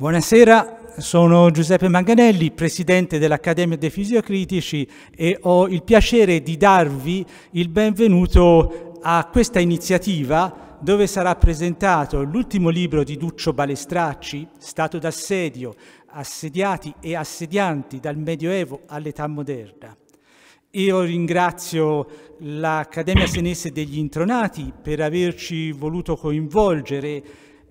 Buonasera, sono Giuseppe Manganelli, presidente dell'Accademia dei Fisiocritici e ho il piacere di darvi il benvenuto a questa iniziativa dove sarà presentato l'ultimo libro di Duccio Balestracci, Stato d'assedio, assediati e assedianti dal Medioevo all'età moderna. Io ringrazio l'Accademia Senese degli Intronati per averci voluto coinvolgere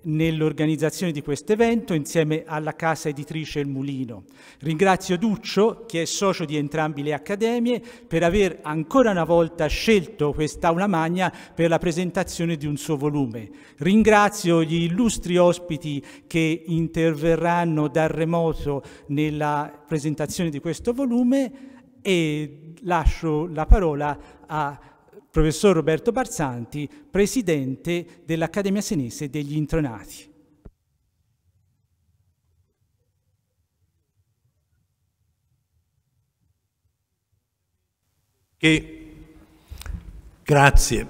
nell'organizzazione di questo evento insieme alla casa editrice Il Mulino. Ringrazio Duccio, che è socio di entrambi le accademie, per aver ancora una volta scelto quest'aula magna per la presentazione di un suo volume. Ringrazio gli illustri ospiti che interverranno dal remoto nella presentazione di questo volume e lascio la parola a professor Roberto Barzanti, presidente dell'Accademia Senese degli Intronati. Che, grazie,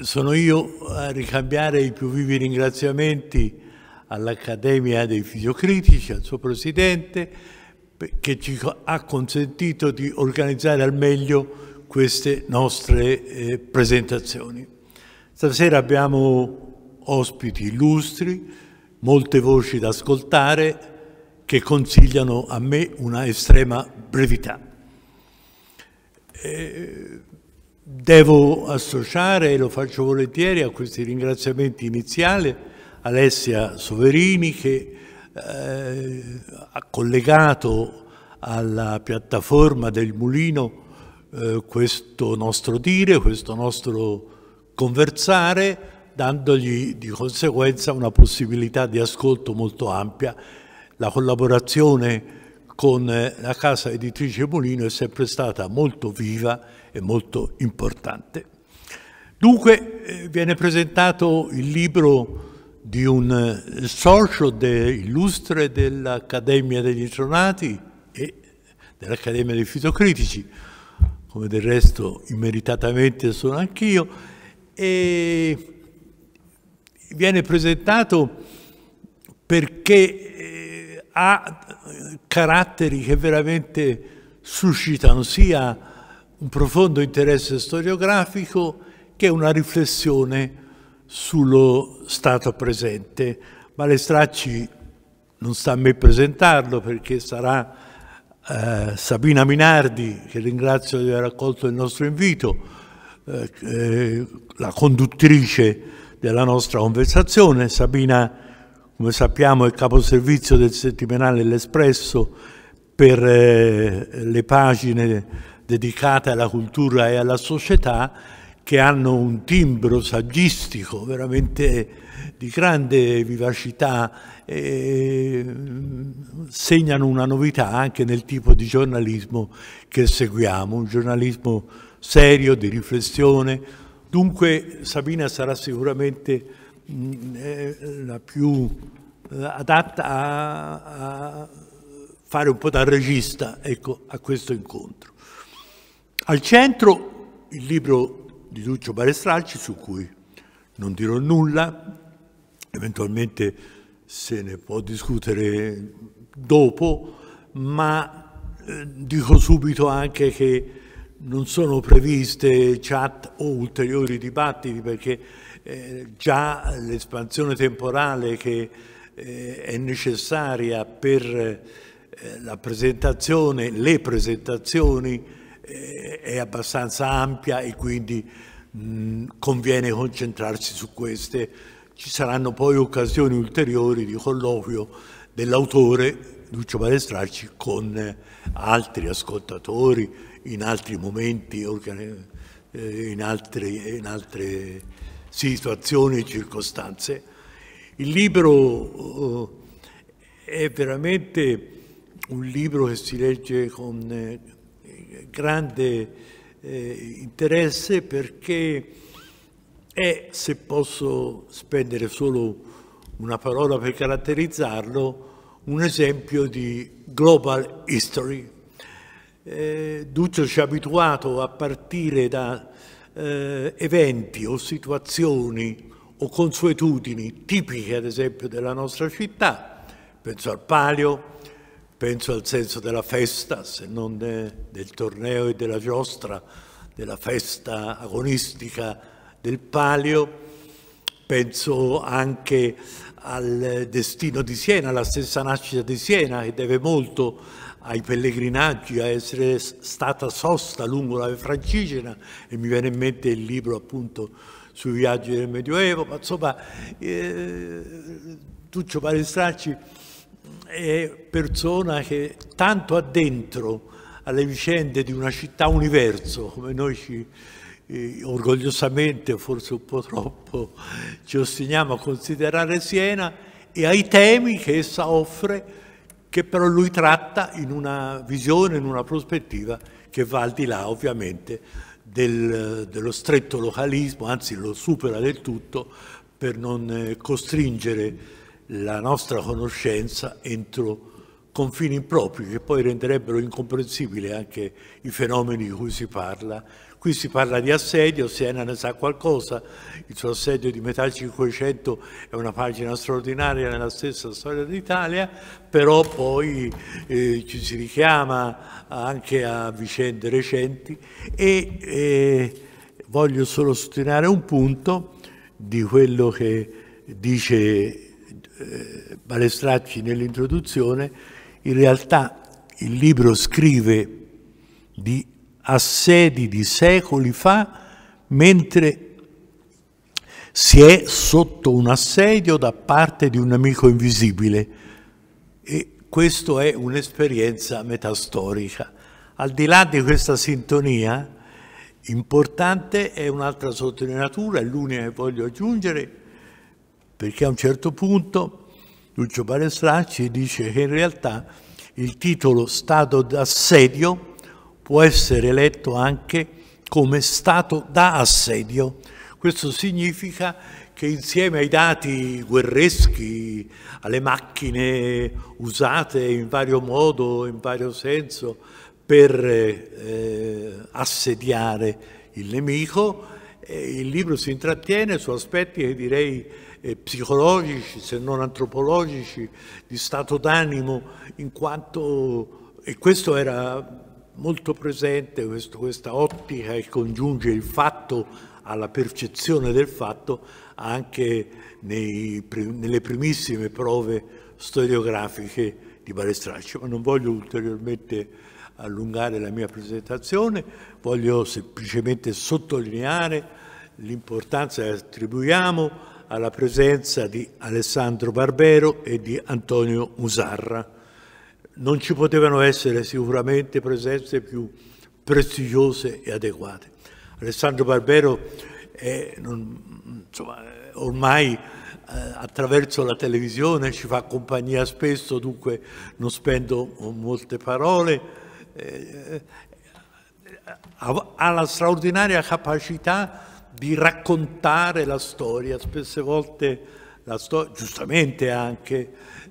sono io a ricambiare i più vivi ringraziamenti all'Accademia dei Fisiocritici, al suo presidente, che ci ha consentito di organizzare al meglio queste nostre eh, presentazioni. Stasera abbiamo ospiti illustri, molte voci da ascoltare che consigliano a me una estrema brevità. Eh, devo associare, e lo faccio volentieri, a questi ringraziamenti iniziali Alessia Soverini che eh, ha collegato alla piattaforma del Mulino eh, questo nostro dire, questo nostro conversare, dandogli di conseguenza una possibilità di ascolto molto ampia. La collaborazione con eh, la casa editrice Molino è sempre stata molto viva e molto importante. Dunque eh, viene presentato il libro di un socio de, illustre dell'Accademia degli Intronati e dell'Accademia dei Fitocritici, come del resto immeritatamente sono anch'io, e viene presentato perché eh, ha caratteri che veramente suscitano sia un profondo interesse storiografico che una riflessione sullo stato presente. Malestracci non sta a me presentarlo perché sarà eh, Sabina Minardi, che ringrazio di aver accolto il nostro invito, eh, eh, la conduttrice della nostra conversazione. Sabina, come sappiamo, è caposervizio del settimanale L'Espresso per eh, le pagine dedicate alla cultura e alla società che hanno un timbro saggistico veramente di grande vivacità eh, segnano una novità anche nel tipo di giornalismo che seguiamo, un giornalismo serio, di riflessione. Dunque Sabina sarà sicuramente mh, mm, eh, la più eh, adatta a, a, fare un po' da regista ecco, a questo incontro. Al centro il libro di Duccio Barestralci su cui non dirò nulla, eventualmente se ne può discutere dopo, ma eh, dico subito anche che non sono previste chat o ulteriori dibattiti perché eh, già l'espansione temporale che eh, è necessaria per la presentazione, le presentazioni è abbastanza ampia e quindi conviene concentrarsi su queste ci saranno poi occasioni ulteriori di colloquio dell'autore Lucio Palestracci con eh, altri ascoltatori in altri momenti, eh, in altre, in altre situazioni e circostanze. Il libro eh, è veramente un libro che si legge con grande interesse perché e se posso spendere solo una parola per caratterizzarlo, un esempio di global history. Eh, Duccio ci ha abituato a partire da eh, eventi o situazioni o consuetudini tipiche ad esempio della nostra città, penso al palio, penso al senso della festa, se non de, del torneo e della giostra, della festa agonistica del Palio, penso anche al destino di Siena, alla stessa nascita di Siena che deve molto ai pellegrinaggi, a essere stata sosta lungo la Francigena e mi viene in mente il libro appunto sui viaggi del Medioevo, ma insomma eh, Tuccio Palestracci è persona che tanto ha dentro alle vicende di una città universo, come noi ci eh, orgogliosamente, forse un po' troppo, ci ostiniamo a considerare Siena e ai temi che essa offre, che però lui tratta in una visione, in una prospettiva che va al di là ovviamente del, dello stretto localismo, anzi lo supera del tutto per non eh, costringere la nostra conoscenza entro confini impropri che poi renderebbero incomprensibili anche i fenomeni di cui si parla Qui si parla di assedio, Siena ne sa qualcosa, il suo assedio di metà 500 è una pagina straordinaria nella stessa storia d'Italia, però poi eh, ci si richiama anche a vicende recenti e eh, voglio solo sottolineare un punto di quello che dice eh, Balestracci nell'introduzione, in realtà il libro scrive di assedi di secoli fa, mentre si è sotto un assedio da parte di un nemico invisibile. E questa è un'esperienza metastorica. Al di là di questa sintonia, importante è un'altra sottolineatura, è l'unica che voglio aggiungere, perché a un certo punto Lucio Palestracci dice che in realtà il titolo Stato d'assedio può essere letto anche come Stato da assedio. Questo significa che insieme ai dati guerreschi, alle macchine usate in vario modo, in vario senso, per eh, assediare il nemico, eh, il libro si intrattiene su aspetti che eh, direi eh, psicologici, se non antropologici, di stato d'animo, in quanto, e questo era molto presente questo, questa ottica che congiunge il fatto alla percezione del fatto anche nei, nelle primissime prove storiografiche di Balestracci, ma non voglio ulteriormente allungare la mia presentazione, voglio semplicemente sottolineare l'importanza che attribuiamo alla presenza di Alessandro Barbero e di Antonio Musarra non ci potevano essere sicuramente presenze più prestigiose e adeguate. Alessandro Barbero è, non, insomma, ormai eh, attraverso la televisione ci fa compagnia spesso, dunque non spendo molte parole, eh, eh ha la straordinaria capacità di raccontare la storia, spesse volte la storia, giustamente anche,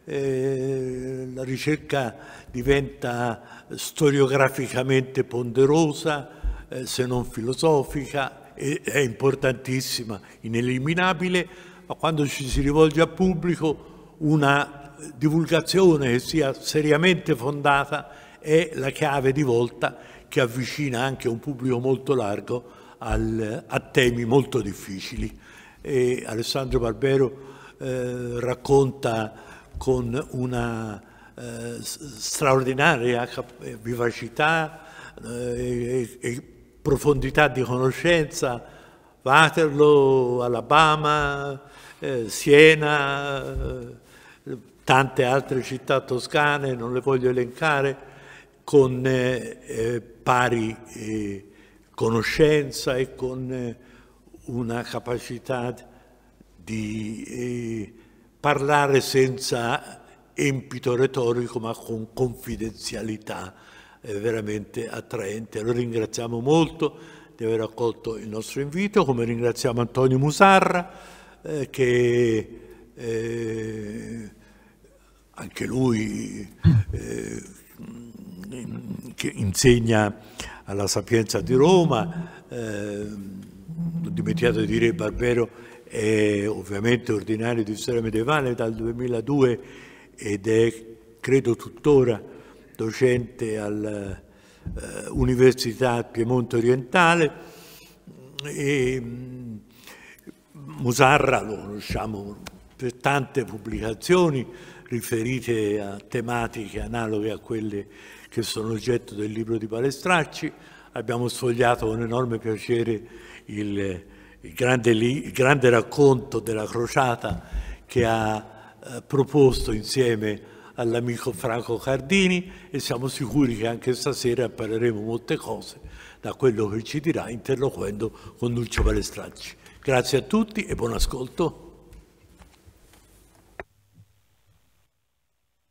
eh, la ricerca diventa storiograficamente ponderosa, eh, se non filosofica, e, è importantissima, ineliminabile, ma quando ci si rivolge al pubblico una divulgazione che sia seriamente fondata è la chiave di volta che avvicina anche un pubblico molto largo al, a temi molto difficili. E Alessandro Barbero eh, racconta con una eh, straordinaria eh, vivacità eh, e, e, profondità di conoscenza, Waterloo, Alabama, eh, Siena, eh, tante altre città toscane, non le voglio elencare, con eh, pari conoscenza e con una capacità di parlare senza empito retorico ma con confidenzialità eh, veramente attraente. Lo ringraziamo molto di aver accolto il nostro invito, come ringraziamo Antonio Musarra eh, che eh, anche lui eh, mm, che insegna alla Sapienza di Roma, eh, non dimenticate di dire Barbero è ovviamente ordinario di storia medievale dal 2002 ed è credo tuttora docente all'Università eh, Piemonte Orientale e mm, Musarra lo conosciamo per tante pubblicazioni riferite a tematiche analoghe a quelle che sono oggetto del libro di Palestracci. Abbiamo sfogliato con enorme piacere il il grande, il grande racconto della crociata che ha eh, proposto insieme all'amico Franco Cardini e siamo sicuri che anche stasera impareremo molte cose da quello che ci dirà interloquendo con Lucio Palestracci. Grazie a tutti e buon ascolto.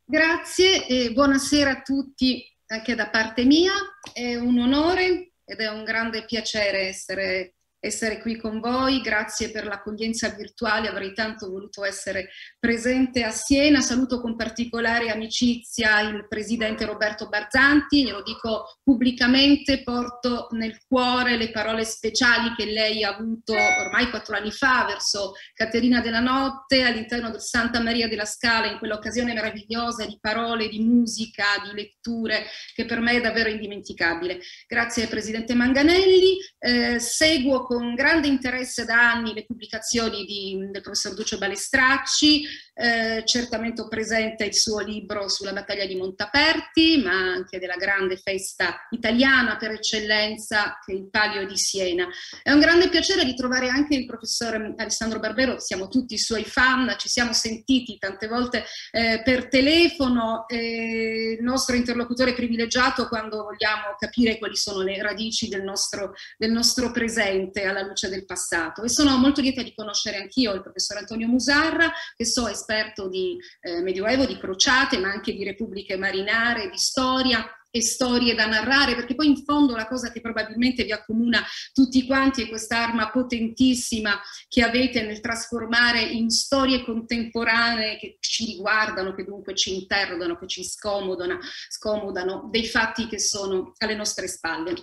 Grazie e buonasera a tutti anche da parte mia. È un onore ed è un grande piacere essere essere qui con voi, grazie per l'accoglienza virtuale, avrei tanto voluto essere presente a Siena. Saluto con particolare amicizia il presidente Roberto Barzanti, glielo dico pubblicamente, porto nel cuore le parole speciali che lei ha avuto ormai quattro anni fa verso Caterina della Notte all'interno del Santa Maria della Scala, in quell'occasione meravigliosa di parole, di musica, di letture, che per me è davvero indimenticabile. Grazie Presidente Manganelli, eh, seguo con con grande interesse da anni le pubblicazioni di, del professor Duccio Balestracci, eh, certamente ho presente il suo libro sulla battaglia di Montaperti, ma anche della grande festa italiana per eccellenza che è il Palio di Siena. È un grande piacere ritrovare anche il professor Alessandro Barbero, siamo tutti i suoi fan, ci siamo sentiti tante volte eh, per telefono, eh, il nostro interlocutore privilegiato quando vogliamo capire quali sono le radici del nostro, del nostro presente presente alla luce del passato e sono molto lieta di conoscere anch'io il professor Antonio Musarra, che so esperto di eh, Medioevo, di crociate, ma anche di repubbliche marinare, di storia, e storie da narrare, perché poi in fondo la cosa che probabilmente vi accomuna tutti quanti è quest'arma potentissima che avete nel trasformare in storie contemporanee che ci riguardano, che dunque ci interrogano, che ci scomodano, scomodano dei fatti che sono alle nostre spalle.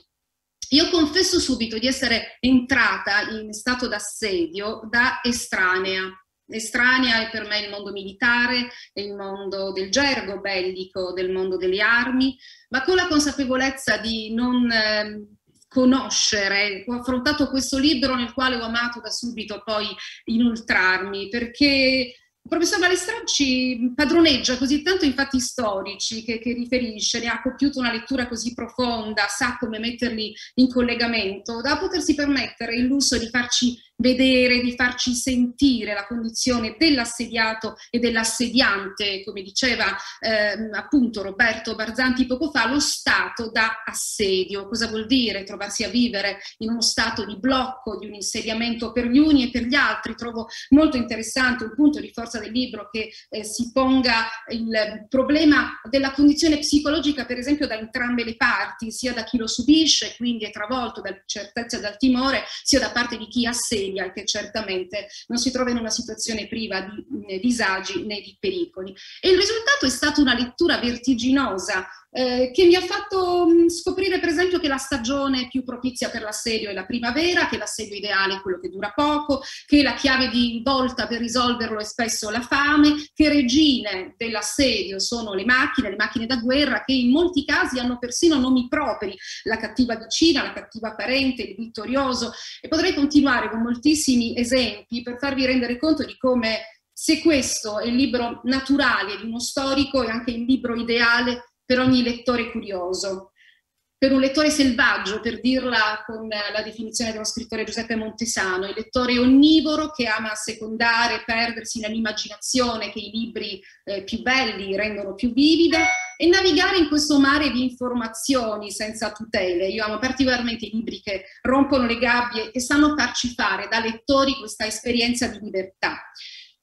Io confesso subito di essere entrata in stato d'assedio da estranea. Estranea è per me il mondo militare, il mondo del gergo bellico, del mondo delle armi, ma con la consapevolezza di non eh, conoscere. Ho affrontato questo libro nel quale ho amato da subito poi inoltrarmi perché il professor ci padroneggia così tanto i fatti storici che, che, riferisce, ne ha compiuto una lettura così profonda, sa come metterli in collegamento, da potersi permettere il lusso di farci vedere, di farci sentire la condizione dell'assediato e dell'assediante, come diceva eh, appunto Roberto Barzanti poco fa, lo stato da assedio. Cosa vuol dire trovarsi a vivere in uno stato di blocco, di un insediamento per gli uni e per gli altri? Trovo molto interessante un punto di forza del libro che eh, si ponga il problema della condizione psicologica, per esempio, da entrambe le parti, sia da chi lo subisce, quindi è travolto dalla certezza e dal timore, sia da parte di chi assegna famiglia che certamente non si trova in una situazione priva di disagi né di pericoli. E il risultato è stata una lettura vertiginosa eh, che mi ha fatto mm, scoprire per esempio che la stagione più propizia per l'assedio è la primavera, che l'assedio ideale è quello che dura poco, che la chiave di volta per risolverlo è spesso la fame, che regine dell'assedio sono le macchine, le macchine da guerra, che in molti casi hanno persino nomi propri, la cattiva vicina, la cattiva parente, il vittorioso e potrei continuare con moltissimi esempi per farvi rendere conto di come se questo è il libro naturale di uno storico e anche il libro ideale per ogni lettore curioso. Per un lettore selvaggio, per dirla con la definizione dello scrittore Giuseppe Montesano, il lettore onnivoro che ama secondare, perdersi nell'immaginazione che i libri eh, più belli rendono più vivida e navigare in questo mare di informazioni senza tutele. Io amo particolarmente i libri che rompono le gabbie e sanno farci fare da lettori questa esperienza di libertà.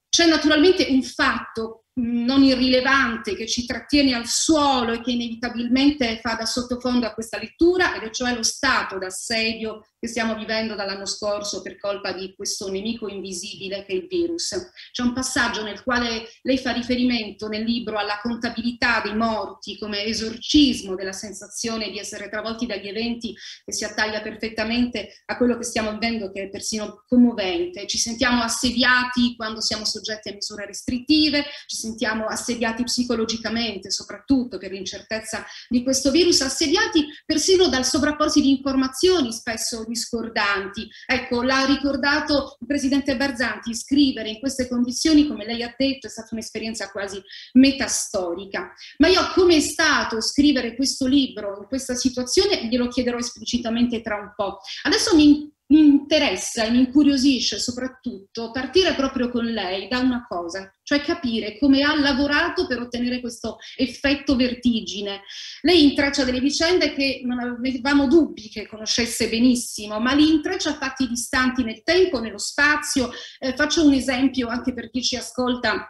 C'è naturalmente un fatto non irrilevante che ci trattiene al suolo e che inevitabilmente fa da sottofondo a questa lettura, ed è cioè lo stato d'assedio che stiamo vivendo dall'anno scorso per colpa di questo nemico invisibile che è il virus. C'è un passaggio nel quale lei fa riferimento nel libro alla contabilità dei morti come esorcismo della sensazione di essere travolti dagli eventi che si attaglia perfettamente a quello che stiamo vivendo che è persino commovente. Ci sentiamo assediati quando siamo soggetti a misure restrittive, ci sentiamo assediati psicologicamente soprattutto per l'incertezza di questo virus, assediati persino dal sovrapporsi di informazioni spesso discordanti. Ecco, l'ha ricordato il presidente Barzanti, scrivere in queste condizioni, come lei ha detto, è stata un'esperienza quasi metastorica. Ma io come è stato scrivere questo libro in questa situazione glielo chiederò esplicitamente tra un po'. Adesso mi mi interessa e mi incuriosisce soprattutto partire proprio con lei da una cosa, cioè capire come ha lavorato per ottenere questo effetto vertigine. Lei intreccia delle vicende che non avevamo dubbi che conoscesse benissimo, ma li intreccia fatti distanti nel tempo, nello spazio. Eh, faccio un esempio anche per chi ci ascolta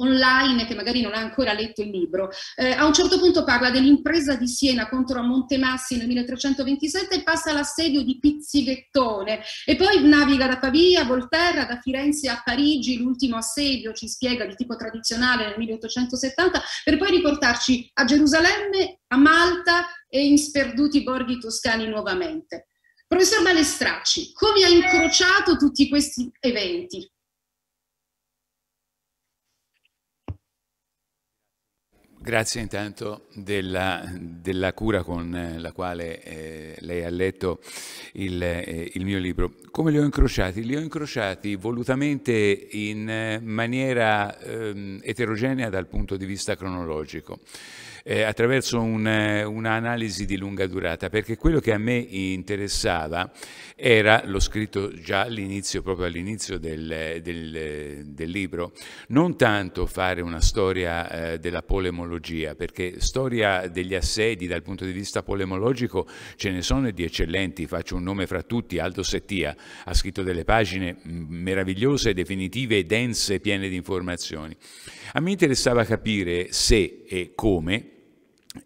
online che magari non ha ancora letto il libro. Eh, a un certo punto parla dell'impresa di Siena contro Montemassi nel 1327 e passa all'assedio di Pizzighettone e poi naviga da Pavia Volterra, da Firenze a Parigi, l'ultimo assedio ci spiega di tipo tradizionale nel 1870, per poi riportarci a Gerusalemme, a Malta e in sperduti borghi toscani nuovamente. Professor Balestracci, come ha incrociato tutti questi eventi? Grazie intanto della, della, cura con la quale eh, lei ha letto il, eh, il, mio libro. Come li ho incrociati? Li ho incrociati volutamente in maniera ehm, eterogenea dal punto di vista cronologico eh, attraverso eh, un'analisi di lunga durata, perché quello che a me interessava era, l'ho scritto già all'inizio, proprio all'inizio del, del, del, libro, non tanto fare una storia eh, della polemologia, perché storia degli assedi dal punto di vista polemologico ce ne sono di eccellenti, faccio un nome fra tutti, Aldo Settia, ha scritto delle pagine mm, meravigliose, definitive, dense, piene di informazioni. A me interessava capire se e come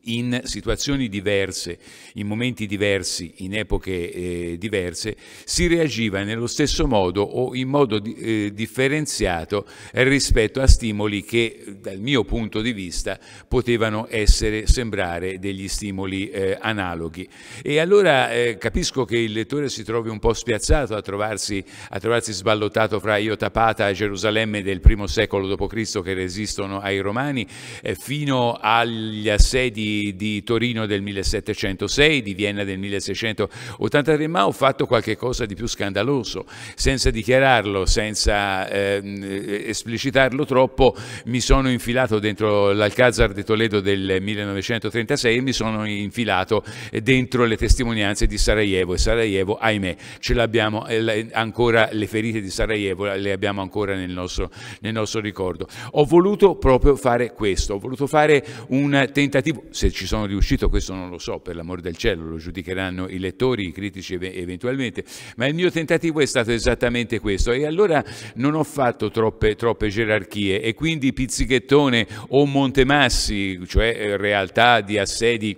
in situazioni diverse, in momenti diversi, in epoche eh, diverse, si reagiva nello stesso modo o in modo di, eh, differenziato rispetto a stimoli che dal mio punto di vista potevano essere, sembrare degli stimoli eh, analoghi. E allora eh, capisco che il lettore si trovi un po' spiazzato a trovarsi, a trovarsi sballottato fra Io Tapata e Gerusalemme del primo secolo d.C. che resistono ai Romani eh, fino agli assedi di, di Torino del 1706, di Vienna del 1683, ma ho fatto qualche cosa di più scandaloso. Senza dichiararlo, senza ehm, eh, esplicitarlo troppo, mi sono infilato dentro l'Alcazar di Toledo del 1936 e mi sono infilato dentro le testimonianze di Sarajevo e Sarajevo, ahimè, ce l'abbiamo eh, ancora, le ferite di Sarajevo eh, le abbiamo ancora nel nostro, nel nostro ricordo. Ho voluto proprio fare questo, ho voluto fare un tentativo se ci sono riuscito, questo non lo so, per l'amor del cielo, lo giudicheranno i lettori, i critici eventualmente, ma il mio tentativo è stato esattamente questo e allora non ho fatto troppe, troppe gerarchie e quindi Pizzichettone o Montemassi, cioè eh, realtà di assedi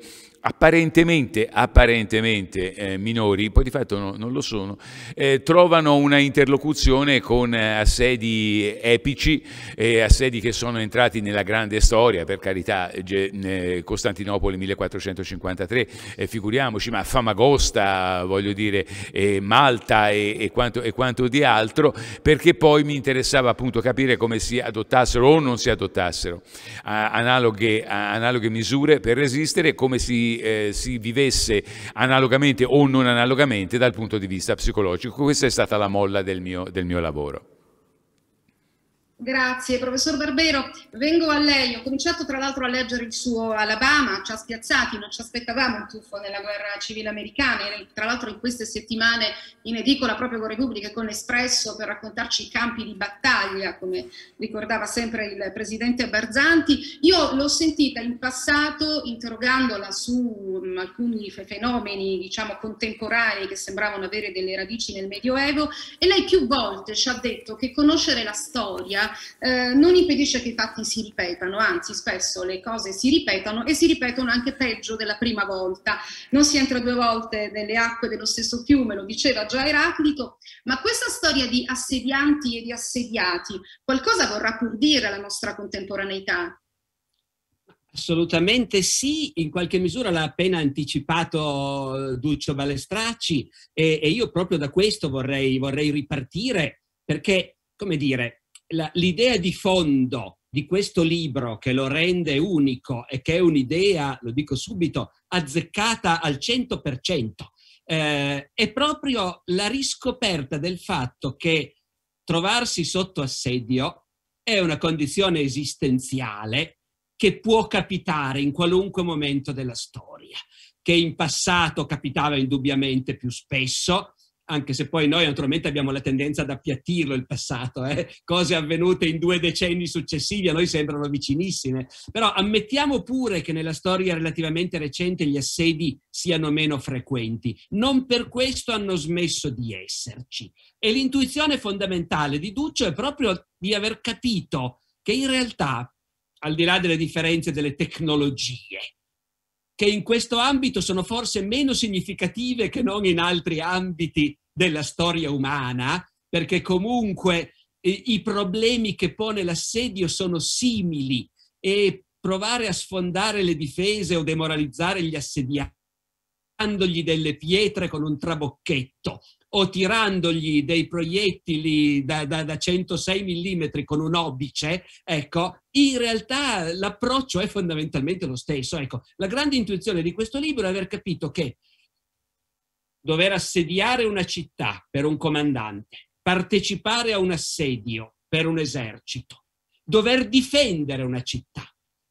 apparentemente, apparentemente eh, minori, poi di fatto no, non lo sono, eh, trovano una interlocuzione con eh, assedi epici, eh, assedi che sono entrati nella grande storia, per carità, eh, Costantinopoli 1453, eh, figuriamoci, ma Famagosta, voglio dire, Malta e, e, quanto, e quanto di altro, perché poi mi interessava appunto capire come si adottassero o non si adottassero analoghe, analoghe misure per resistere, come si si, eh, si, vivesse analogamente o non analogamente dal punto di vista psicologico. Questa è stata la molla del mio, del mio lavoro. Grazie, professor Barbero. Vengo a lei. Ho cominciato tra l'altro a leggere il suo Alabama, ci ha spiazzati, non ci aspettavamo un tuffo nella guerra civile americana. tra l'altro in queste settimane in edicola proprio con Repubblica e con Espresso per raccontarci i campi di battaglia, come ricordava sempre il presidente Barzanti. Io l'ho sentita in passato interrogandola su mm, alcuni fenomeni, diciamo, contemporanei che sembravano avere delle radici nel Medioevo e lei più volte ci ha detto che conoscere la storia eh, non impedisce che i fatti si ripetano, anzi spesso le cose si ripetono e si ripetono anche peggio della prima volta. Non si entra due volte nelle acque dello stesso fiume, lo diceva già Eraclito, ma questa storia di assedianti e di assediati qualcosa vorrà pur dire alla nostra contemporaneità. Assolutamente sì, in qualche misura l'ha appena anticipato eh, Duccio Balestracci e, e io proprio da questo vorrei, vorrei ripartire perché, come dire, la, l'idea di fondo di questo libro che lo rende unico e che è un'idea, lo dico subito, azzeccata al 100%, eh, è proprio la riscoperta del fatto che trovarsi sotto assedio è una condizione esistenziale che può capitare in qualunque momento della storia, che in passato capitava indubbiamente più spesso, anche se poi noi naturalmente abbiamo la tendenza ad appiattirlo il passato, eh? cose avvenute in due decenni successivi a noi sembrano vicinissime, però ammettiamo pure che nella storia relativamente recente gli assedi siano meno frequenti, non per questo hanno smesso di esserci. E l'intuizione fondamentale di Duccio è proprio di aver capito che in realtà, al di là delle differenze delle tecnologie, che in questo ambito sono forse meno significative che non in altri ambiti della storia umana, perché comunque eh, i problemi che pone l'assedio sono simili e provare a sfondare le difese o demoralizzare gli assediati dandogli delle pietre con un trabocchetto o tirandogli dei proiettili da, da, da 106 mm con un obice, ecco, in realtà l'approccio è fondamentalmente lo stesso. Ecco, la grande intuizione di questo libro è aver capito che dover assediare una città per un comandante, partecipare a un assedio per un esercito, dover difendere una città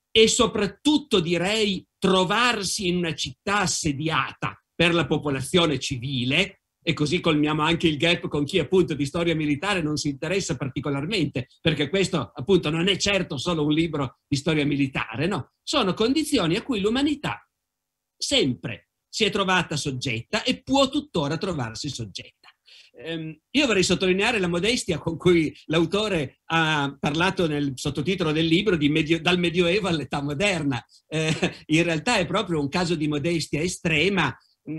e soprattutto direi trovarsi in una città assediata per la popolazione civile e così colmiamo anche il gap con chi appunto di storia militare non si interessa particolarmente, perché questo appunto non è certo solo un libro di storia militare, no? Sono condizioni a cui l'umanità sempre si è trovata soggetta e può tuttora trovarsi soggetta. Ehm, io vorrei sottolineare la modestia con cui l'autore ha parlato nel sottotitolo del libro di medio, dal Medioevo all'età moderna. Eh, in realtà è proprio un caso di modestia estrema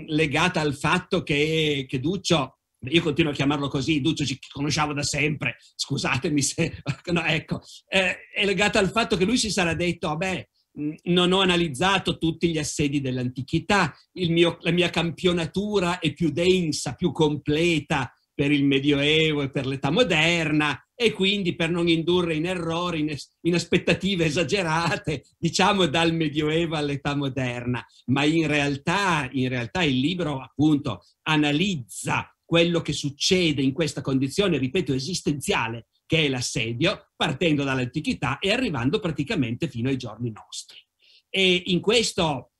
legata al fatto che, che Duccio, io continuo a chiamarlo così, Duccio ci conosciamo da sempre, scusatemi se, no, ecco, eh, è legata al fatto che lui si sarà detto, vabbè, non ho analizzato tutti gli assedi dell'antichità, mio, la mia campionatura è più densa, più completa per il Medioevo e per l'età moderna, e quindi per non indurre in errori, in, in aspettative esagerate, diciamo dal Medioevo all'età moderna, ma in realtà, in realtà il libro appunto analizza quello che succede in questa condizione, ripeto, esistenziale che è l'assedio, partendo dall'antichità e arrivando praticamente fino ai giorni nostri. E in questo,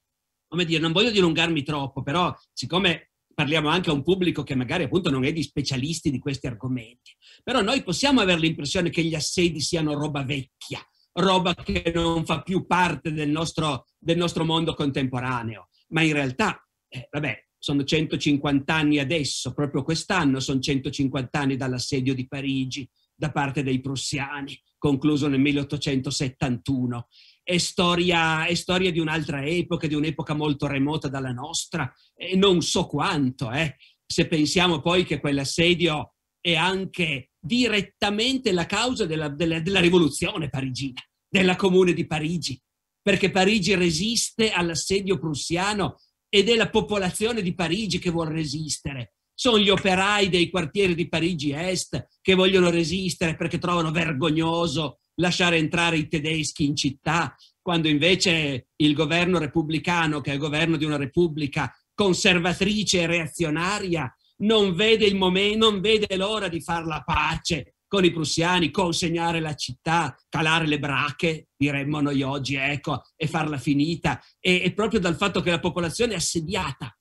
come dire, non voglio dilungarmi troppo, però siccome parliamo anche a un pubblico che magari appunto non è di specialisti di questi argomenti, però noi possiamo avere l'impressione che gli assedi siano roba vecchia, roba che non fa più parte del nostro, del nostro mondo contemporaneo, ma in realtà, eh, vabbè, sono 150 anni adesso, proprio quest'anno sono 150 anni dall'assedio di Parigi da parte dei prussiani, concluso nel 1871 è storia, è storia di un'altra epoca, di un'epoca molto remota dalla nostra, e non so quanto, eh. se pensiamo poi che quell'assedio è anche direttamente la causa della, della, della rivoluzione parigina, della comune di Parigi, perché Parigi resiste all'assedio prussiano ed è la popolazione di Parigi che vuole resistere. Sono gli operai dei quartieri di Parigi Est che vogliono resistere perché trovano vergognoso lasciare entrare i tedeschi in città, quando invece il governo repubblicano, che è il governo di una repubblica conservatrice e reazionaria, non vede, momento, non vede l'ora di fare la pace con i prussiani, consegnare la città, calare le brache, diremmo noi oggi, ecco, e farla finita. E, e proprio dal fatto che la popolazione è assediata,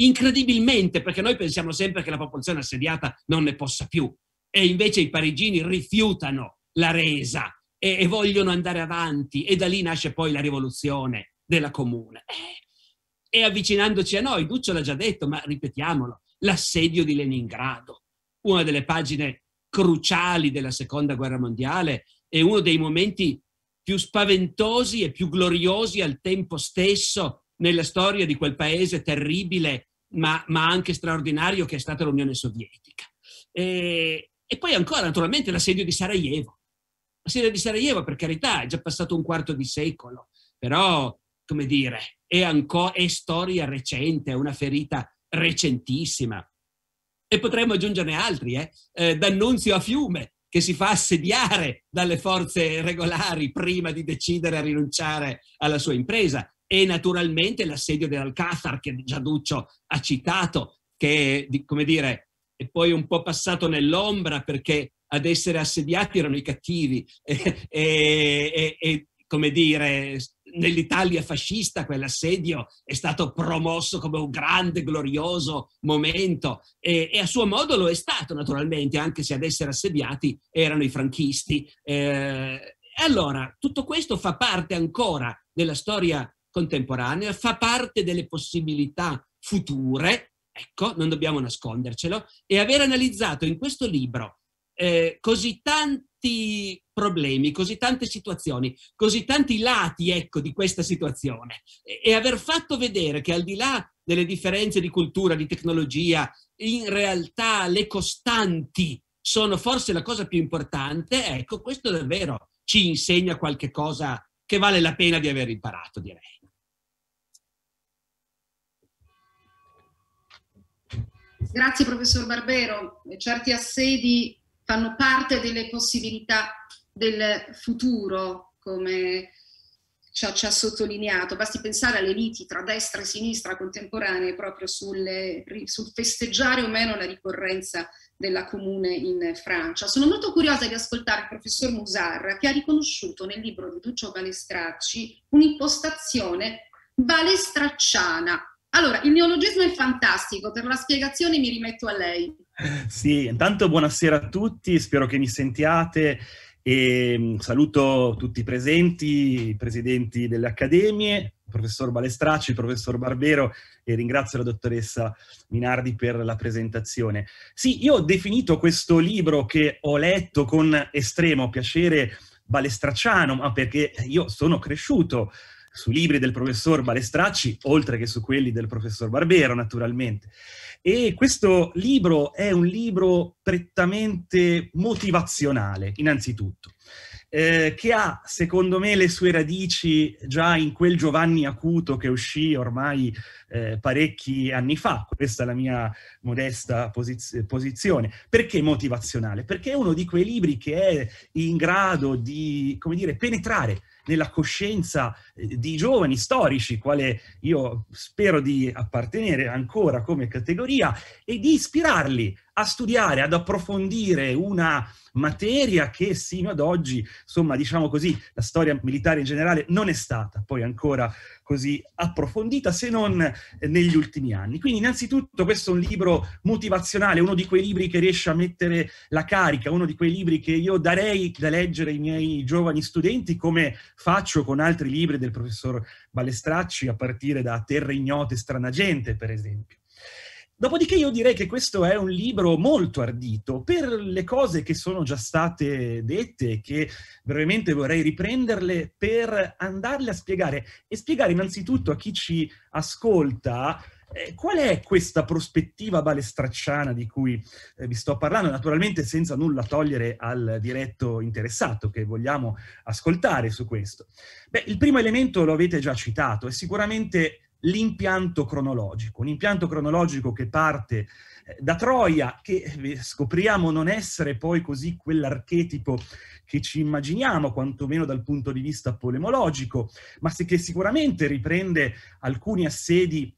incredibilmente, perché noi pensiamo sempre che la popolazione assediata non ne possa più, e invece i parigini rifiutano la resa, e, e vogliono andare avanti e da lì nasce poi la rivoluzione della comune. Eh, e avvicinandoci a noi, Duccio l'ha già detto, ma ripetiamolo, l'assedio di Leningrado, una delle pagine cruciali della Seconda Guerra Mondiale e uno dei momenti più spaventosi e più gloriosi al tempo stesso nella storia di quel paese terribile, ma, ma anche straordinario che è stata l'Unione Sovietica. E, e poi ancora, naturalmente, l'assedio di Sarajevo, la Siria di Sarajevo, per carità, è già passato un quarto di secolo, però, come dire, è, ancora, è storia recente, è una ferita recentissima. E potremmo aggiungerne altri, eh? eh D'Annunzio a Fiume, che si fa assediare dalle forze regolari prima di decidere a rinunciare alla sua impresa. E naturalmente l'assedio dell'Alcazar, che Giaduccio ha citato, che come dire, è poi un po' passato nell'ombra perché ad essere assediati erano i cattivi e, e, e come dire, nell'Italia fascista quell'assedio è stato promosso come un grande, glorioso momento e, e, a suo modo lo è stato naturalmente, anche se ad essere assediati erano i franchisti. Eh, allora, tutto questo fa parte ancora della storia contemporanea, fa parte delle possibilità future, ecco, non dobbiamo nascondercelo, e aver analizzato in questo libro eh, così tanti problemi, così tante situazioni, così tanti lati ecco, di questa situazione e, e aver fatto vedere che al di là delle differenze di cultura, di tecnologia, in realtà le costanti sono forse la cosa più importante, ecco, questo davvero ci insegna qualche cosa che vale la pena di aver imparato, direi. Grazie professor Barbero. Certi assedi fanno parte delle possibilità del futuro, come ci ha, ci ha, sottolineato. Basti pensare alle liti tra destra e sinistra contemporanee proprio sulle, sul festeggiare o meno la ricorrenza della comune in Francia. Sono molto curiosa di ascoltare il professor Musarra che ha riconosciuto nel libro di Duccio Balestracci un'impostazione balestracciana. Allora, il neologismo è fantastico, per la spiegazione mi rimetto a lei. Sì, intanto buonasera a tutti, spero che mi sentiate e mm, saluto tutti i presenti, i presidenti delle accademie, il professor Balestracci, il professor Barbero e ringrazio la dottoressa Minardi per la presentazione. Sì, io ho definito questo libro che ho letto con estremo piacere balestracciano, ma perché io sono cresciuto su libri del professor Balestracci, oltre che su quelli del professor Barbero, naturalmente. E questo libro è un libro prettamente motivazionale, innanzitutto, eh, che ha, secondo me, le sue radici già in quel Giovanni Acuto che uscì ormai eh, parecchi anni fa, questa è la mia modesta posiz- posizione. Perché motivazionale? Perché è uno di quei libri che è in grado di, come dire, penetrare nella coscienza eh, di giovani storici, quale io spero di appartenere ancora come categoria, e di ispirarli a studiare, ad approfondire una materia che sino ad oggi, insomma, diciamo così, la storia militare in generale non è stata poi ancora così approfondita se non negli ultimi anni. Quindi innanzitutto questo è un libro motivazionale, uno di quei libri che riesce a mettere la carica, uno di quei libri che io darei da leggere ai miei giovani studenti come faccio con altri libri del professor Balestracci a partire da Terre ignote, strana gente per esempio. Dopodiché io direi che questo è un libro molto ardito per le cose che sono già state dette e che brevemente vorrei riprenderle per andarle a spiegare e spiegare innanzitutto a chi ci ascolta eh, qual è questa prospettiva balestracciana di cui eh, vi sto parlando, naturalmente senza nulla togliere al diretto interessato che vogliamo ascoltare su questo. Beh, il primo elemento lo avete già citato, è sicuramente l'impianto cronologico, un impianto cronologico che parte eh, da Troia, che eh, scopriamo non essere poi così quell'archetipo che ci immaginiamo, quantomeno dal punto di vista polemologico, ma che sicuramente riprende alcuni assedi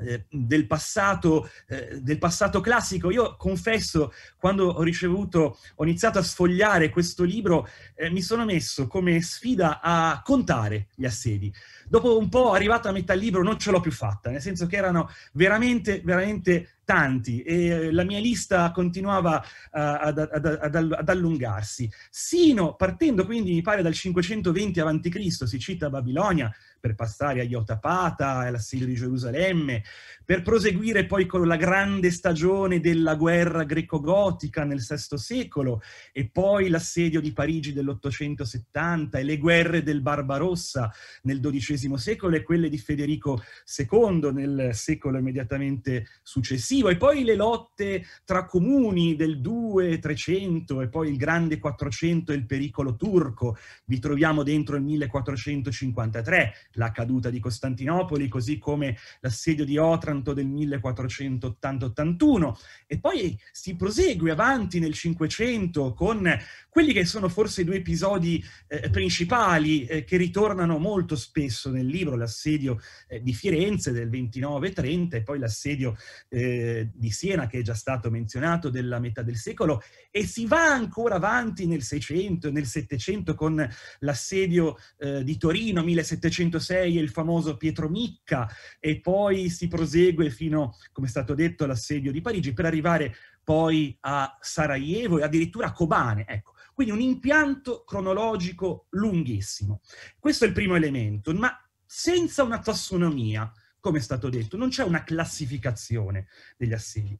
eh, del, passato, eh, del passato classico. Io confesso, quando ho ricevuto, ho iniziato a sfogliare questo libro, eh, mi sono messo come sfida a contare gli assedi. Dopo un po', arrivato a metà libro, non ce l'ho più fatta, nel senso che erano veramente, veramente tanti e eh, la mia lista continuava uh, ad, ad, ad, ad, allungarsi. Sino, partendo quindi, mi pare, dal 520 a.C., si cita Babilonia, per passare a Yotapata, all'assilio di Gerusalemme, per proseguire poi con la grande stagione della guerra greco-gotica nel VI secolo e poi l'assedio di Parigi dell'870 e le guerre del Barbarossa nel XII secolo e quelle di Federico II nel secolo immediatamente successivo e poi le lotte tra comuni del 2, 300 e poi il grande 400 e il pericolo turco, vi troviamo dentro il 1453, la caduta di Costantinopoli, così come l'assedio di Otranto del 1480-81 e poi si prosegue avanti nel Cinquecento con quelli che sono forse i due episodi eh, principali eh, che ritornano molto spesso nel libro, l'assedio eh, di Firenze del 29-30 e poi l'assedio eh, di Siena che è già stato menzionato della metà del secolo e si va ancora avanti nel 600, nel 700 con l'assedio eh, di Torino 1760 1906 è il famoso Pietro Micca e poi si prosegue fino, come è stato detto, all'assedio di Parigi per arrivare poi a Sarajevo e addirittura a Kobane. Ecco. Quindi un impianto cronologico lunghissimo. Questo è il primo elemento, ma senza una tassonomia, come è stato detto, non c'è una classificazione degli assedi.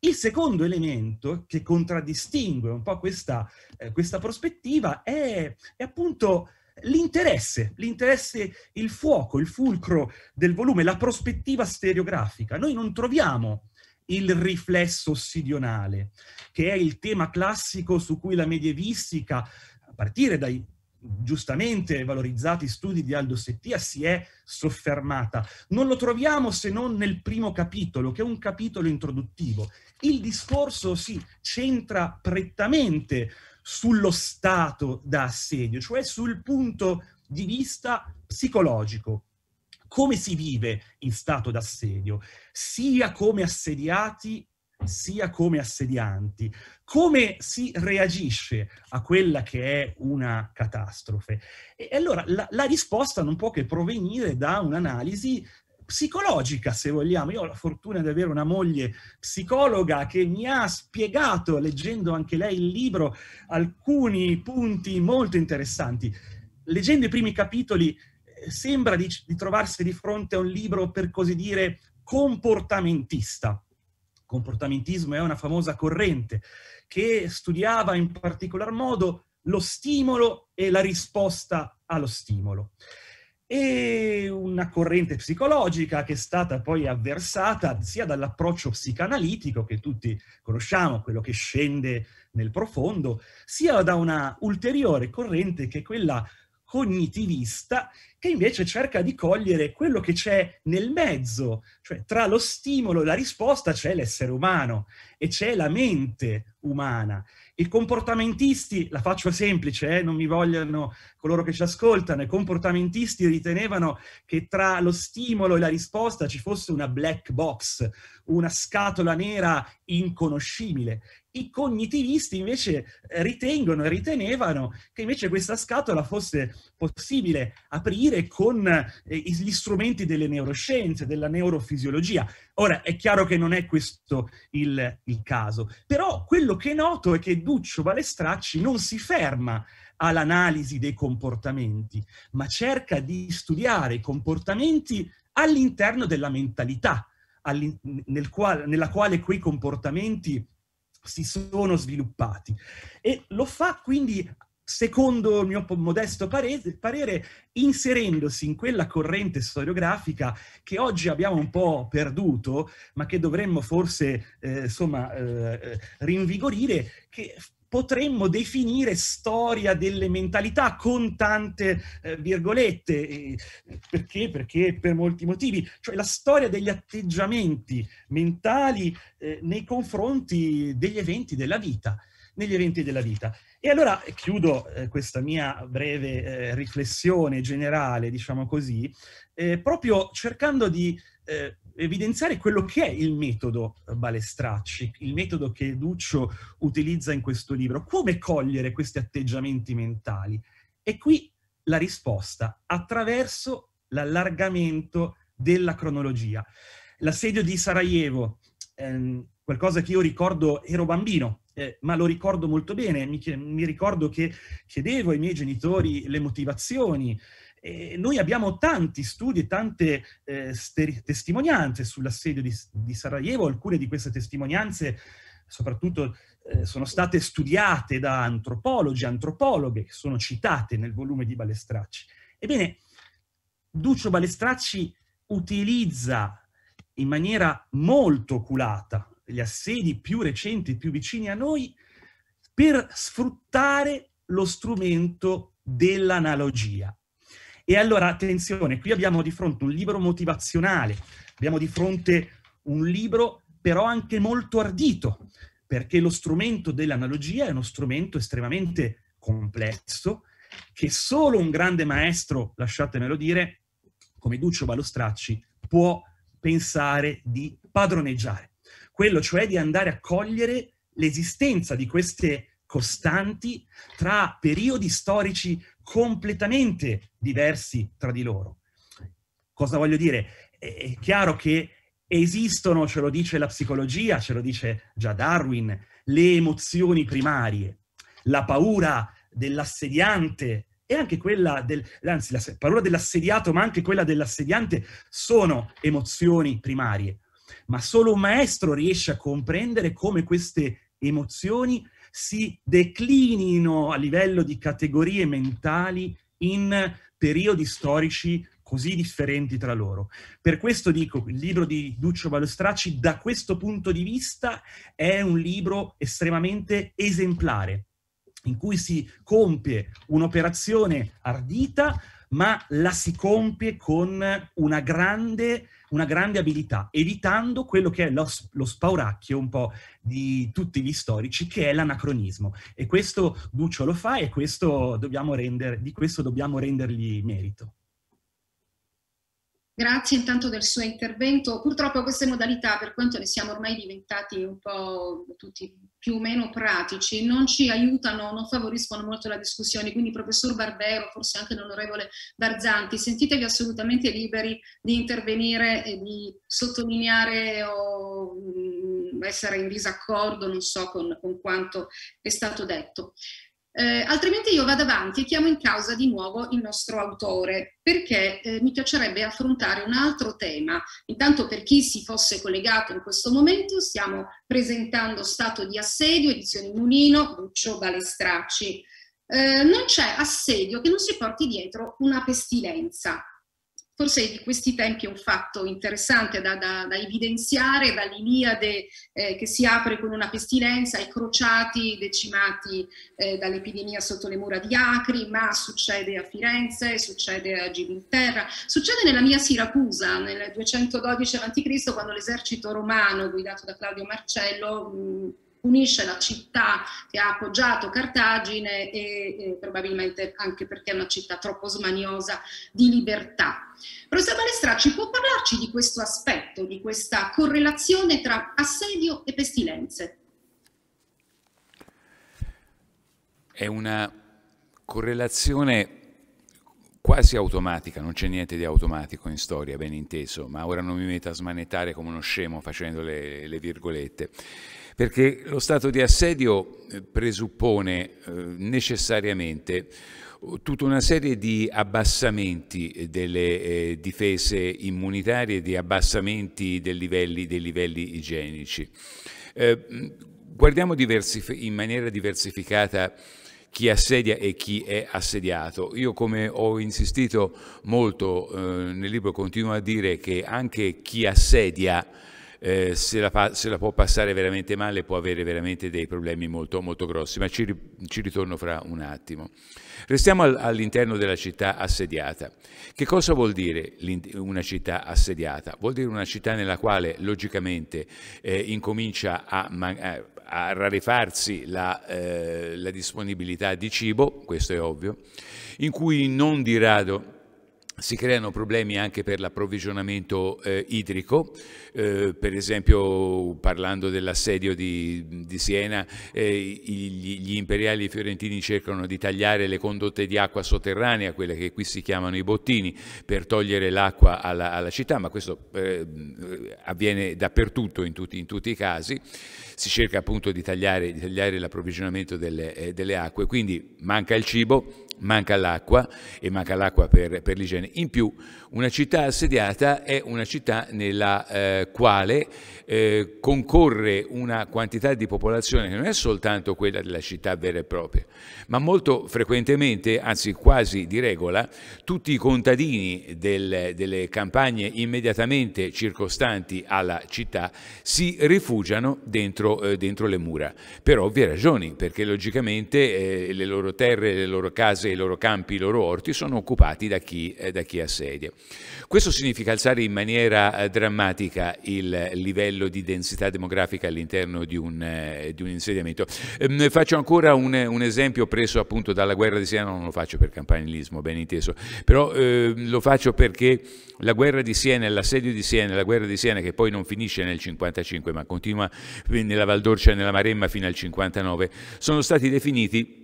Il secondo elemento che contraddistingue un po' questa, eh, questa prospettiva è, è appunto l'interesse, l'interesse, il fuoco, il fulcro del volume, la prospettiva stereografica. Noi non troviamo il riflesso ossidionale, che è il tema classico su cui la medievistica, a partire dai giustamente valorizzati studi di Aldo Settia, si è soffermata. Non lo troviamo se non nel primo capitolo, che è un capitolo introduttivo. Il discorso si centra prettamente sullo stato da assedio, cioè sul punto di vista psicologico. Come si vive in stato d'assedio, sia come assediati sia come assedianti, come si reagisce a quella che è una catastrofe. E allora la, la risposta non può che provenire da un'analisi psicologica, se vogliamo. Io ho la fortuna di avere una moglie psicologa che mi ha spiegato, leggendo anche lei il libro, alcuni punti molto interessanti. Leggendo i primi capitoli eh, sembra di, di trovarsi di fronte a un libro, per così dire, comportamentista. Comportamentismo è una famosa corrente che studiava in particolar modo lo stimolo e la risposta allo stimolo e una corrente psicologica che è stata poi avversata sia dall'approccio psicanalitico che tutti conosciamo, quello che scende nel profondo, sia da una ulteriore corrente che è quella cognitivista che invece cerca di cogliere quello che c'è nel mezzo, cioè tra lo stimolo e la risposta c'è l'essere umano e c'è la mente umana i comportamentisti, la faccio semplice, eh, non mi vogliono coloro che ci ascoltano, i comportamentisti ritenevano che tra lo stimolo e la risposta ci fosse una black box, una scatola nera inconoscibile. I cognitivisti invece eh, ritengono e ritenevano che invece questa scatola fosse possibile aprire con eh, gli strumenti delle neuroscienze, della neurofisiologia. Ora è chiaro che non è questo il, il caso, però quello che noto è che Duccio Balestracci non si ferma all'analisi dei comportamenti, ma cerca di studiare i comportamenti all'interno della mentalità nel quale, nella quale quei comportamenti si sono sviluppati. E lo fa quindi, secondo il mio modesto parere, parere, inserendosi in quella corrente storiografica che oggi abbiamo un po' perduto, ma che dovremmo forse eh, insomma, eh, eh rinvigorire, che potremmo definire storia delle mentalità con tante eh, virgolette. Eh, perché? Perché per molti motivi. Cioè la storia degli atteggiamenti mentali eh, nei confronti degli eventi della vita negli eventi della vita. E allora eh, chiudo eh, questa mia breve eh, riflessione generale, diciamo così, eh, proprio cercando di eh, evidenziare quello che è il metodo Balestracci, il metodo che Duccio utilizza in questo libro, come cogliere questi atteggiamenti mentali. E qui la risposta, attraverso l'allargamento della cronologia. L'assedio di Sarajevo, ehm, qualcosa che io ricordo, ero bambino, eh, ma lo ricordo molto bene, mi, mi ricordo che chiedevo ai miei genitori le motivazioni, e noi abbiamo tanti studi e tante eh, testimonianze sull'assedio di, di, Sarajevo, alcune di queste testimonianze soprattutto eh, sono state studiate da antropologi, antropologhe, che sono citate nel volume di Balestracci. Ebbene, Duccio Balestracci utilizza in maniera molto oculata gli assedi più recenti, più vicini a noi, per sfruttare lo strumento dell'analogia. E allora attenzione, qui abbiamo di fronte un libro motivazionale, abbiamo di fronte un libro però anche molto ardito, perché lo strumento dell'analogia è uno strumento estremamente complesso che solo un grande maestro, lasciatemelo dire, come Duccio Balustracci, può pensare di padroneggiare. Quello cioè di andare a cogliere l'esistenza di queste costanti tra periodi storici completamente diversi tra di loro. Cosa voglio dire? È chiaro che esistono, ce lo dice la psicologia, ce lo dice già Darwin, le emozioni primarie, la paura dell'assediante e anche quella del, anzi la paura dell'assediato, ma anche quella dell'assediante sono emozioni primarie. Ma solo un maestro riesce a comprendere come queste emozioni si declinino a livello di categorie mentali in periodi storici così differenti tra loro. Per questo dico, il libro di Duccio Balostracci da questo punto di vista è un libro estremamente esemplare, in cui si compie un'operazione ardita, ma la si compie con una grande, una grande abilità, evitando quello che è lo, lo, spauracchio un po' di tutti gli storici, che è l'anacronismo. E questo Duccio lo fa e questo rendere, di questo dobbiamo rendergli merito. Grazie intanto del suo intervento. Purtroppo queste modalità, per quanto ne siamo ormai diventati un po' tutti più o meno pratici, non ci aiutano, non favoriscono molto la discussione. Quindi, professor Barbero, forse anche l'onorevole Barzanti, sentitevi assolutamente liberi di intervenire e di sottolineare o mm, essere in disaccordo, non so, con, con quanto è stato detto. Eh, altrimenti io vado avanti e chiamo in causa di nuovo il nostro autore, perché eh, mi piacerebbe affrontare un altro tema. Intanto per chi si fosse collegato in questo momento, stiamo presentando Stato di assedio, edizione Munino, Lucio Balestracci. Eh, non c'è assedio che non si porti dietro una pestilenza forse di questi tempi è un fatto interessante da, da, da evidenziare, dall'Iliade eh, che si apre con una pestilenza, i crociati decimati eh, dall'epidemia sotto le mura di Acri, ma succede a Firenze, succede a Gibilterra, succede nella mia Siracusa nel 212 a.C. quando l'esercito romano guidato da Claudio Marcello mh, unisce la città che ha appoggiato Cartagine e eh, probabilmente anche perché è una città troppo smaniosa di libertà. Professor ci può parlarci di questo aspetto, di questa correlazione tra assedio e pestilenze? È una correlazione quasi automatica, non c'è niente di automatico in storia, ben inteso, ma ora non mi metto a smanettare come uno scemo facendo le, le virgolette perché lo stato di assedio eh, presuppone eh, necessariamente eh, tutta una serie di abbassamenti eh, delle eh, difese immunitarie, di abbassamenti dei livelli, dei livelli igienici. Eh, guardiamo in maniera diversificata chi assedia e chi è assediato. Io come ho insistito molto eh, nel libro continuo a dire che anche chi assedia eh, se, la fa, se, la può passare veramente male può avere veramente dei problemi molto, molto grossi, ma ci, ci ritorno fra un attimo. Restiamo al, all'interno della città assediata. Che cosa vuol dire una città assediata? Vuol dire una città nella quale logicamente eh, incomincia a, a, eh, a rarefarsi la, eh, la disponibilità di cibo, questo è ovvio, in cui non di rado si creano problemi anche per l'approvvigionamento eh, idrico, eh, per esempio parlando dell'assedio di, di, Siena, eh, gli, gli, imperiali fiorentini cercano di tagliare le condotte di acqua sotterranea, quelle che qui si chiamano i bottini, per togliere l'acqua alla, alla, città, ma questo eh, avviene dappertutto in tutti, in tutti, i casi, si cerca appunto di tagliare, tagliare l'approvvigionamento delle, eh, delle acque, quindi manca il cibo manca l'acqua e manca l'acqua per, per l'igiene. In più, una città assediata è una città nella eh, quale eh, concorre una quantità di popolazione che non è soltanto quella della città vera e propria, ma molto frequentemente, anzi quasi di regola, tutti i contadini del, delle campagne immediatamente circostanti alla città si rifugiano dentro, eh, dentro le mura, per ovvie ragioni, perché logicamente eh, le loro terre, le loro case, case, i loro campi, i loro orti sono occupati da chi, eh, da chi assedia. Questo significa alzare in maniera eh, drammatica il livello di densità demografica all'interno di, eh, di un, insediamento. Ehm, faccio ancora un, un, esempio preso appunto dalla guerra di Siena, non lo faccio per campanilismo, ben inteso, però eh, lo faccio perché la guerra di Siena, l'assedio di Siena, la guerra di Siena che poi non finisce nel 55 ma continua nella Valdorcia e nella Maremma fino al 59, sono stati definiti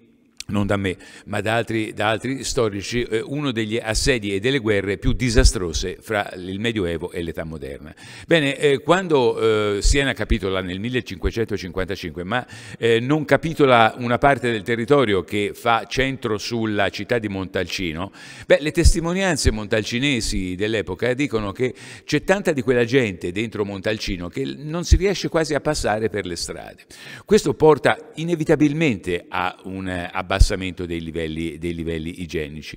non da me, ma da altri, da altri storici, eh, uno degli assedi e delle guerre più disastrose fra il Medioevo e l'età moderna. Bene, eh, quando eh, Siena capitola nel 1555, ma eh, non capitola una parte del territorio che fa centro sulla città di Montalcino, beh, le testimonianze montalcinesi dell'epoca dicono che c'è tanta di quella gente dentro Montalcino che non si riesce quasi a passare per le strade. Questo porta inevitabilmente a un abbattimento abbassamento dei livelli, dei livelli igienici.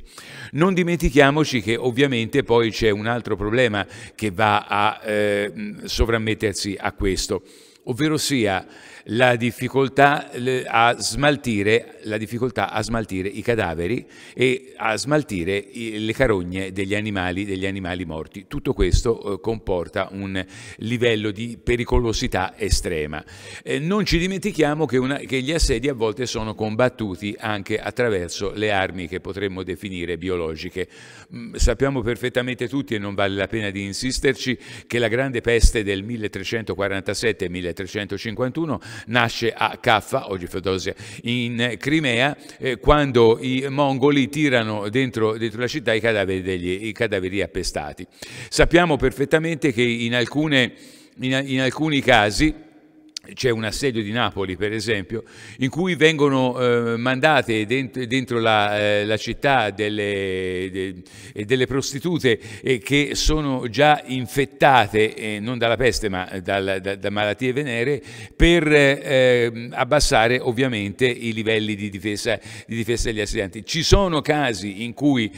Non dimentichiamoci che ovviamente poi c'è un altro problema che va a eh, sovrammettersi a questo, ovvero sia la difficoltà a smaltire, difficoltà a smaltire i cadaveri e a smaltire le carogne degli animali, degli animali morti. Tutto questo eh, comporta un livello di pericolosità estrema. Eh, non ci dimentichiamo che, una, che gli assedi a volte sono combattuti anche attraverso le armi che potremmo definire biologiche. Mm, sappiamo perfettamente tutti, e non vale la pena di insisterci, che la grande peste del 1347-1351 nasce a Kaffa, oggi Feodosia, in Crimea, eh, quando i mongoli tirano dentro, dentro la città i cadaveri, degli, i cadaveri appestati. Sappiamo perfettamente che in, alcune, in, in alcuni casi c'è un assedio di Napoli, per esempio, in cui vengono eh, mandate dentro, dentro la, eh, la, città delle, de, eh, delle prostitute eh, che sono già infettate, eh, non dalla peste ma dal, da, da, malattie venere, per eh, abbassare ovviamente i livelli di difesa, di difesa, degli assedianti. Ci sono casi in cui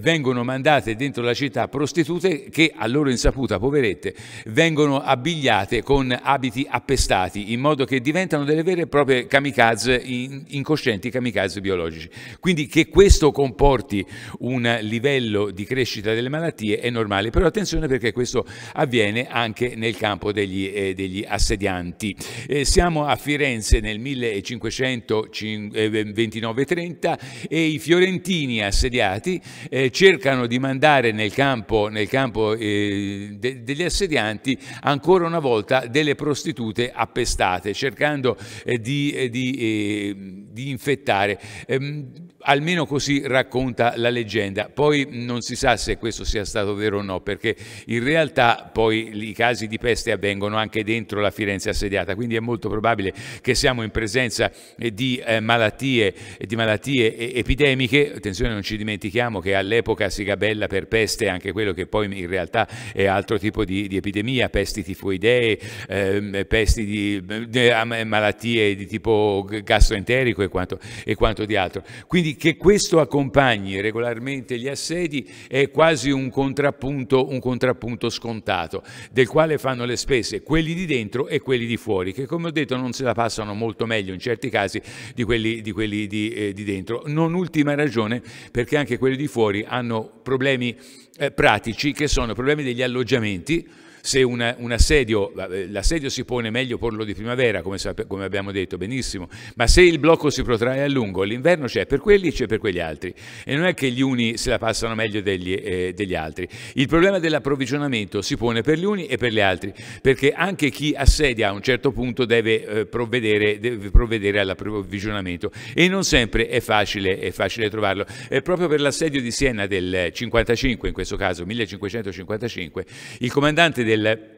vengono mandate dentro la città prostitute che a loro insaputa, poverette, vengono abbigliate con abiti appestati armati in modo che diventano delle vere e proprie kamikaze, incoscienti kamikaze biologici. Quindi che questo comporti un livello di crescita delle malattie è normale, però attenzione perché questo avviene anche nel campo degli, eh, degli assedianti. Eh, siamo a Firenze nel 1529-30 e i fiorentini assediati eh, cercano di mandare nel campo, nel campo eh, de degli assedianti ancora una volta delle prostitute appesantite l'estate, cercando eh, di, eh, di, eh, di infettare. Ehm, almeno così racconta la leggenda. Poi non si sa se questo sia stato vero o no, perché in realtà poi i casi di peste avvengono anche dentro la Firenze assediata, quindi è molto probabile che siamo in presenza di malattie, di malattie epidemiche. Attenzione, non ci dimentichiamo che all'epoca si gabella per peste anche quello che poi in realtà è altro tipo di, di epidemia, pesti tifoidee, eh, pesti di di, di, malattie di tipo gastroenterico e quanto, e quanto di altro. Quindi che questo accompagni regolarmente gli assedi è quasi un contrappunto, un contrappunto scontato, del quale fanno le spese quelli di dentro e quelli di fuori, che come ho detto non se la passano molto meglio in certi casi di quelli di, quelli di, eh, di dentro. Non ultima ragione perché anche quelli di fuori hanno problemi eh, pratici che sono problemi degli alloggiamenti, se una, un assedio, l'assedio si pone meglio porlo di primavera, come, come, abbiamo detto benissimo, ma se il blocco si protrae a lungo, l'inverno c'è per quelli e c'è per quegli altri. E non è che gli uni se la passano meglio degli, eh, degli altri. Il problema dell'approvvigionamento si pone per gli uni e per gli altri, perché anche chi assedia a un certo punto deve, eh, provvedere, provvedere all'approvvigionamento e non sempre è facile, è facile trovarlo. Eh, proprio per l'assedio di Siena del 55, in questo caso 1555, il comandante del del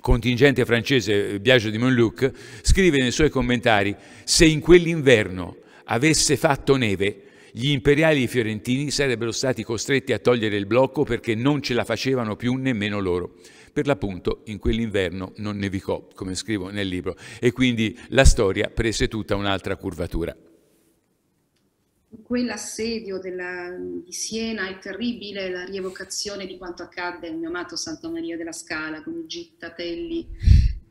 contingente francese eh, Biagio di Monluc, scrive nei suoi commentari se in quell'inverno avesse fatto neve, gli imperiali fiorentini sarebbero stati costretti a togliere il blocco perché non ce la facevano più nemmeno loro. Per l'appunto in quell'inverno non nevicò, come scrivo nel libro, e quindi la storia prese tutta un'altra curvatura quell'assedio della, di Siena è terribile la rievocazione di quanto accadde nel mio amato Santa Maria della Scala con i Gittatelli,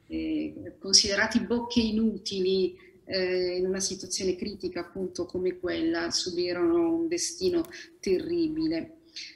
eh, considerati bocche inutili eh, in una situazione critica appunto come quella, subirono un destino terribile.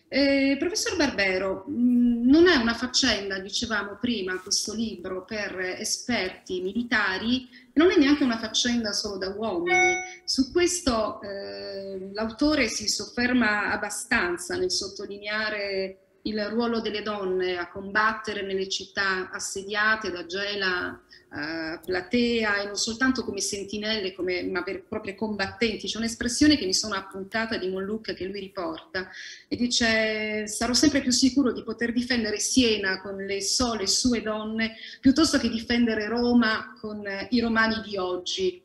Eh, professor Barbero, mh, mm, non è una faccenda, dicevamo prima, questo libro per esperti militari non è neanche una faccenda solo da uomini. Su questo eh, l'autore si sofferma abbastanza nel sottolineare il ruolo delle donne a combattere nelle città assediate da Gela, eh, Platea e non soltanto come sentinelle, come, ma per, proprio combattenti. C'è un'espressione che mi sono appuntata di Monluc che lui riporta e dice sarò sempre più sicuro di poter difendere Siena con le sole sue donne piuttosto che difendere Roma con eh, i romani di oggi.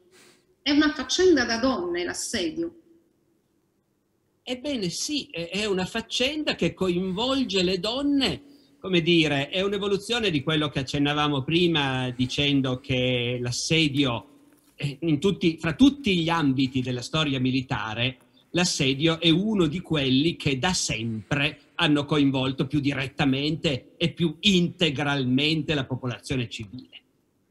È una faccenda da donne l'assedio Ebbene sì, è una faccenda che coinvolge le donne, come dire, è un'evoluzione di quello che accennavamo prima dicendo che l'assedio, eh, tutti, fra tutti gli ambiti della storia militare, l'assedio è uno di quelli che da sempre hanno coinvolto più direttamente e più integralmente la popolazione civile.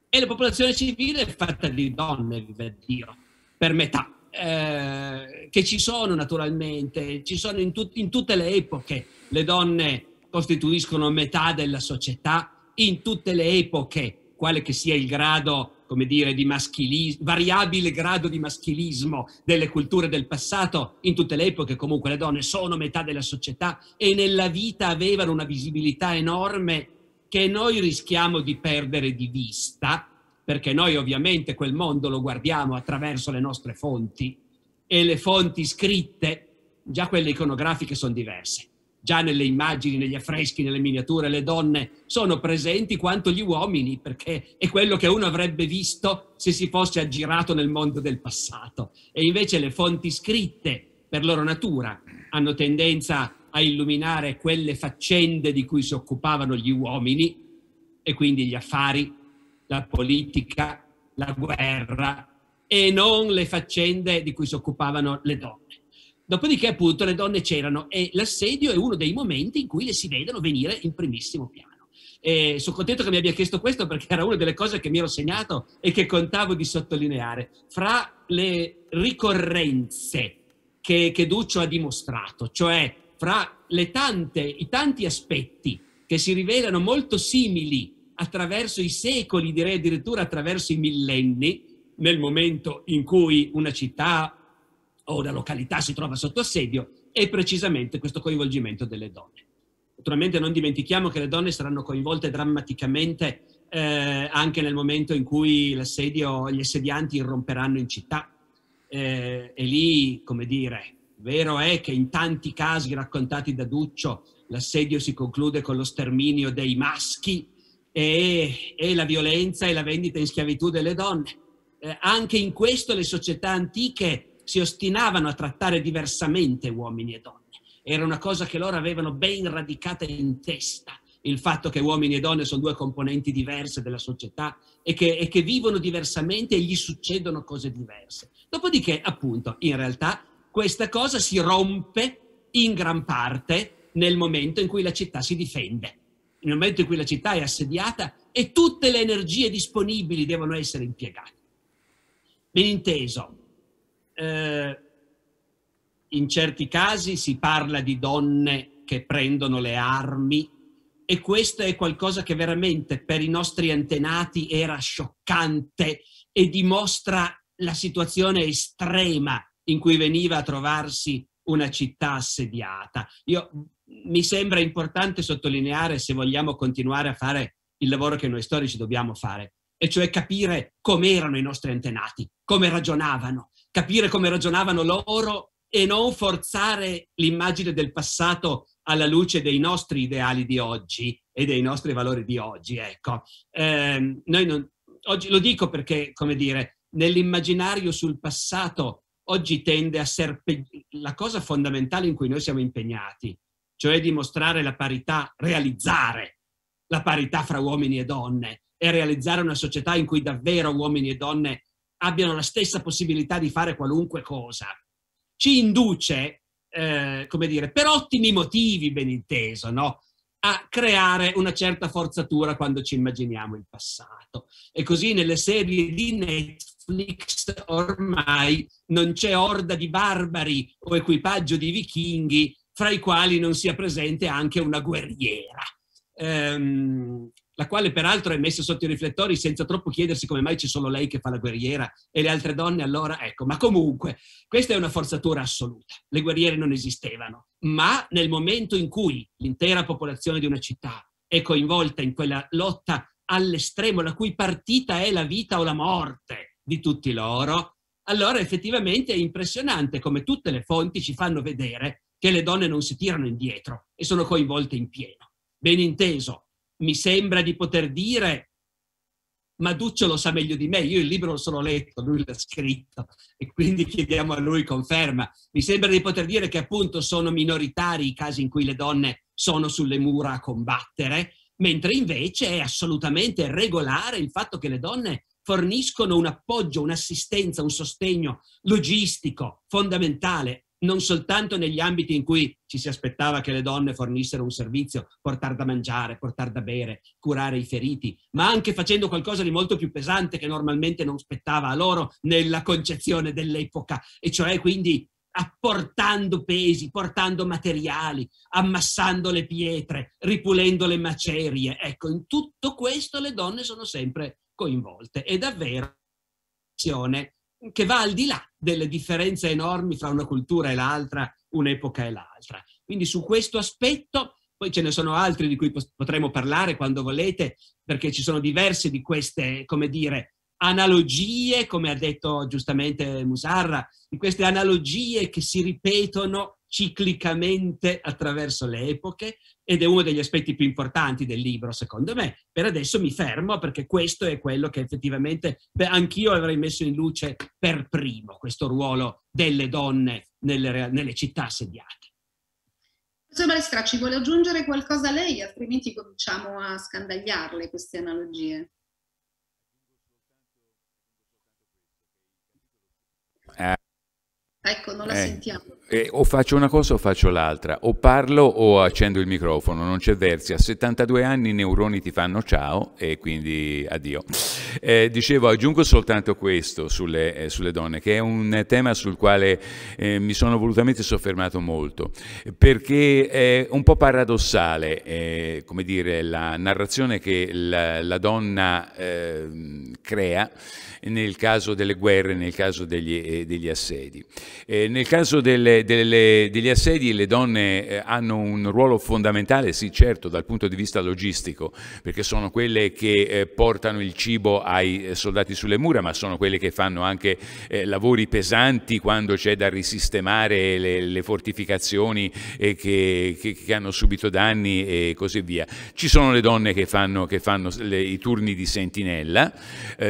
E la popolazione civile è fatta di donne, vive Dio, per metà eh, che ci sono naturalmente, ci sono in, tut- in tutte le epoche. Le donne costituiscono metà della società, in tutte le epoche, quale che sia il grado come dire, di maschilismo, variabile grado di maschilismo delle culture del passato, in tutte le epoche comunque le donne sono metà della società e nella vita avevano una visibilità enorme che noi rischiamo di perdere di vista perché noi ovviamente quel mondo lo guardiamo attraverso le nostre fonti e le fonti scritte, già quelle iconografiche, sono diverse. Già nelle immagini, negli affreschi, nelle miniature, le donne sono presenti quanto gli uomini, perché è quello che uno avrebbe visto se si fosse aggirato nel mondo del passato. E invece le fonti scritte, per loro natura, hanno tendenza a illuminare quelle faccende di cui si occupavano gli uomini e quindi gli affari, la politica, la guerra e non le faccende di cui si occupavano le donne. Dopodiché, appunto, le donne c'erano e l'assedio è uno dei momenti in cui le si vedono venire in primissimo piano. E sono contento che mi abbia chiesto questo perché era una delle cose che mi ero segnato e che contavo di sottolineare. Fra le ricorrenze che, che Duccio ha dimostrato, cioè fra tante, i tanti aspetti che si rivelano molto simili attraverso i secoli, direi addirittura attraverso i millenni, nel momento in cui una città o una località si trova sotto assedio, è precisamente questo coinvolgimento delle donne. Naturalmente non dimentichiamo che le donne saranno coinvolte drammaticamente eh, anche nel momento in cui l'assedio, gli assedianti irromperanno in città. Eh, e lì, come dire, vero è che in tanti casi raccontati da Duccio l'assedio si conclude con lo sterminio dei maschi, e, e la violenza e la vendita in schiavitù delle donne. Eh, anche in questo le società antiche si ostinavano a trattare diversamente uomini e donne. Era una cosa che loro avevano ben radicata in testa, il fatto che uomini e donne sono due componenti diverse della società e che, e che vivono diversamente e gli succedono cose diverse. Dopodiché, appunto, in realtà questa cosa si rompe in gran parte nel momento in cui la città si difende nel momento in cui la città è assediata e tutte le energie disponibili devono essere impiegate. Ben inteso, eh, in certi casi si parla di donne che prendono le armi e questo è qualcosa che veramente per i nostri antenati era scioccante e dimostra la situazione estrema in cui veniva a trovarsi una città assediata. Io mi sembra importante sottolineare se vogliamo continuare a fare il lavoro che noi storici dobbiamo fare, e cioè capire come erano i nostri antenati, come ragionavano, capire come ragionavano loro e non forzare l'immagine del passato alla luce dei nostri ideali di oggi e dei nostri valori di oggi. Ecco, eh, non, oggi lo dico perché, come dire, nell'immaginario sul passato oggi tende a serpeggiare la cosa fondamentale in cui noi siamo impegnati cioè dimostrare la parità, realizzare la parità fra uomini e donne e realizzare una società in cui davvero uomini e donne abbiano la stessa possibilità di fare qualunque cosa, ci induce, eh, come dire, per ottimi motivi, ben inteso, no? a creare una certa forzatura quando ci immaginiamo il passato. E così nelle serie di Netflix ormai non c'è orda di barbari o equipaggio di vichinghi fra i quali non sia presente anche una guerriera, ehm, la quale peraltro è messa sotto i riflettori senza troppo chiedersi come mai c'è solo lei che fa la guerriera e le altre donne allora, ecco, ma comunque questa è una forzatura assoluta, le guerriere non esistevano, ma nel momento in cui l'intera popolazione di una città è coinvolta in quella lotta all'estremo, la cui partita è la vita o la morte di tutti loro, allora effettivamente è impressionante come tutte le fonti ci fanno vedere che le donne non si tirano indietro e sono coinvolte in pieno. Ben inteso, mi sembra di poter dire, ma Duccio lo sa meglio di me, io il libro lo sono letto, lui l'ha scritto e quindi chiediamo a lui conferma. Mi sembra di poter dire che appunto sono minoritari i casi in cui le donne sono sulle mura a combattere, mentre invece è assolutamente regolare il fatto che le donne forniscono un appoggio, un'assistenza, un sostegno logistico fondamentale non soltanto negli ambiti in cui ci si aspettava che le donne fornissero un servizio, portare da mangiare, portare da bere, curare i feriti, ma anche facendo qualcosa di molto più pesante che normalmente non spettava a loro nella concezione dell'epoca, e cioè quindi apportando pesi, portando materiali, ammassando le pietre, ripulendo le macerie. Ecco, in tutto questo le donne sono sempre coinvolte e davvero che va al di là delle differenze enormi fra una cultura e l'altra, un'epoca e l'altra. Quindi su questo aspetto, poi ce ne sono altri di cui potremo parlare quando volete, perché ci sono diverse di queste, come dire, analogie, come ha detto giustamente Musarra, di queste analogie che si ripetono ciclicamente attraverso le epoche ed è uno degli aspetti più importanti del libro, secondo me. Per adesso mi fermo perché questo è quello che effettivamente beh, anch'io avrei messo in luce per primo, questo ruolo delle donne nelle, nelle città assediate. Professor Balestra, ci vuole aggiungere qualcosa a lei, altrimenti cominciamo a scandagliarle queste analogie. Uh. Ecco, non la eh, sentiamo. Eh, o faccio una cosa o faccio l'altra, o parlo o accendo il microfono, non c'è versi. A 72 anni i neuroni ti fanno ciao e quindi addio. Eh, dicevo, aggiungo soltanto questo sulle, eh, sulle, donne, che è un tema sul quale eh, mi sono volutamente soffermato molto, perché è un po' paradossale, eh, come dire, la narrazione che la, la donna ehm, crea nel caso delle guerre, nel caso degli, degli assedi. Eh, nel caso delle, delle, degli assedi le donne eh, hanno un ruolo fondamentale, sì certo, dal punto di vista logistico, perché sono quelle che eh, portano il cibo ai eh, soldati sulle mura, ma sono quelle che fanno anche eh, lavori pesanti quando c'è da risistemare le, le fortificazioni che, che, che, hanno subito danni e così via. Ci sono le donne che fanno, che fanno le, i turni di sentinella,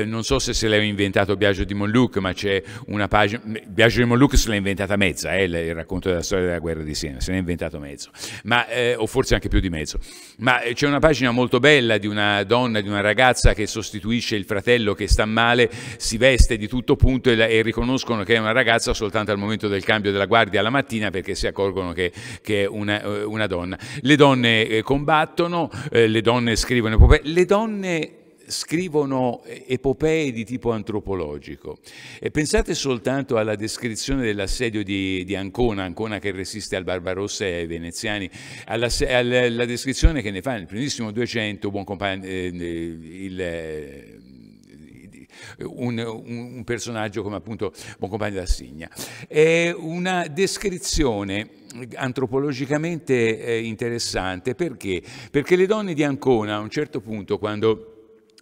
non so se se l'ha inventato Biagio di Monluc, ma c'è una pagina, Biagio di Monluc Luke se l'ha inventata mezza, eh, il racconto della storia della guerra di Siena, se l'ha inventato mezzo, ma, eh, o forse anche più di mezzo. Ma eh, c'è una pagina molto bella di una donna, di una ragazza che sostituisce il fratello che sta male, si veste di tutto punto e, e riconoscono che è una ragazza soltanto al momento del cambio della guardia alla mattina perché si accorgono che, che è una, eh, una, donna. Le donne eh, combattono, eh, le donne scrivono, le donne scrivono epopee di tipo antropologico. E pensate soltanto alla descrizione dell'assedio di, di, Ancona, Ancona che resiste al Barbarossa e ai veneziani, alla, alla, alla descrizione che ne fa nel primissimo 200 Buoncompagno, eh, eh, il, eh, un, un, personaggio come appunto Boncompagno da Signa. È una descrizione antropologicamente eh, interessante perché? Perché le donne di Ancona a un certo punto quando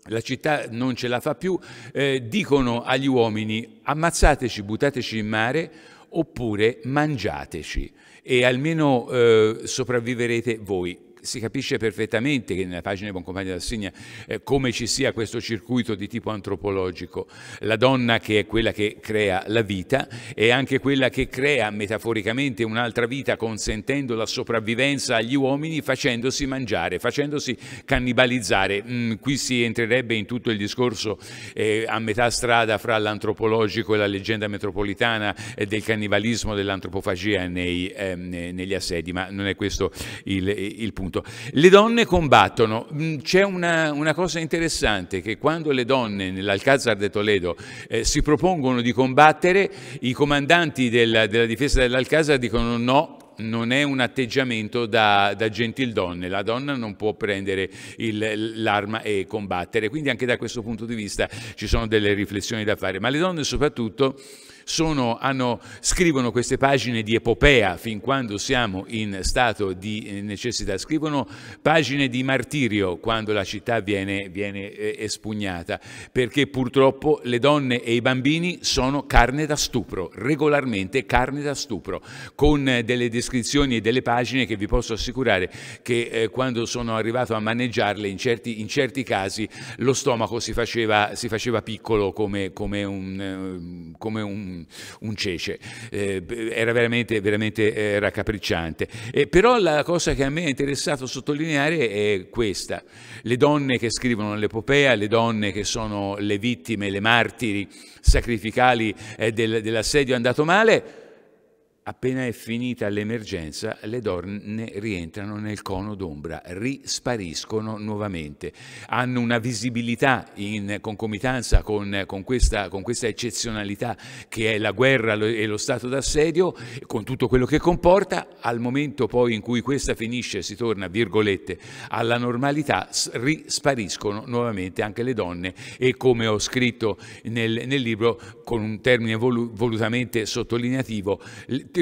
la città non ce la fa più, eh, dicono agli uomini ammazzateci, buttateci in mare oppure mangiateci e almeno eh, sopravviverete voi si capisce perfettamente che nella pagina di Boncompagna d'Assegna eh, come ci sia questo circuito di tipo antropologico. La donna che è quella che crea la vita è anche quella che crea metaforicamente un'altra vita consentendo la sopravvivenza agli uomini facendosi mangiare, facendosi cannibalizzare. Mm, qui si entrerebbe in tutto il discorso eh, a metà strada fra l'antropologico e la leggenda metropolitana eh, del cannibalismo, dell'antropofagia nei, ehm, negli assedi, ma non è questo il, il punto punto. Le donne combattono, mm, c'è una, una, cosa interessante che quando le donne nell'Alcazar de Toledo eh, si propongono di combattere, i comandanti della, della difesa dell'Alcazar dicono no, non è un atteggiamento da, da gentildonne, la donna non può prendere l'arma e combattere, quindi anche da questo punto di vista ci sono delle riflessioni da fare, ma le donne soprattutto sono, hanno, scrivono queste pagine di epopea fin quando siamo in stato di eh, necessità, scrivono pagine di martirio quando la città viene, viene eh, espugnata, perché purtroppo le donne e i bambini sono carne da stupro, regolarmente carne da stupro, con eh, delle descrizioni e delle pagine che vi posso assicurare che eh, quando sono arrivato a maneggiarle in certi, in certi casi lo stomaco si faceva, si faceva piccolo come, come un, come un un cece, eh, era veramente, veramente eh, raccapricciante. Eh, però la cosa che a me è interessato sottolineare è questa, le donne che scrivono l'epopea, le donne che sono le vittime, le martiri sacrificali eh, del, dell'assedio andato male, Appena è finita l'emergenza, le donne rientrano nel cono d'ombra, rispariscono nuovamente. Hanno una visibilità in concomitanza con, con, questa, con questa, eccezionalità che è la guerra e lo stato d'assedio, con tutto quello che comporta. Al momento poi in cui questa finisce, si torna, virgolette, alla normalità, rispariscono nuovamente anche le donne e come ho scritto nel, nel libro, con un termine volutamente sottolineativo,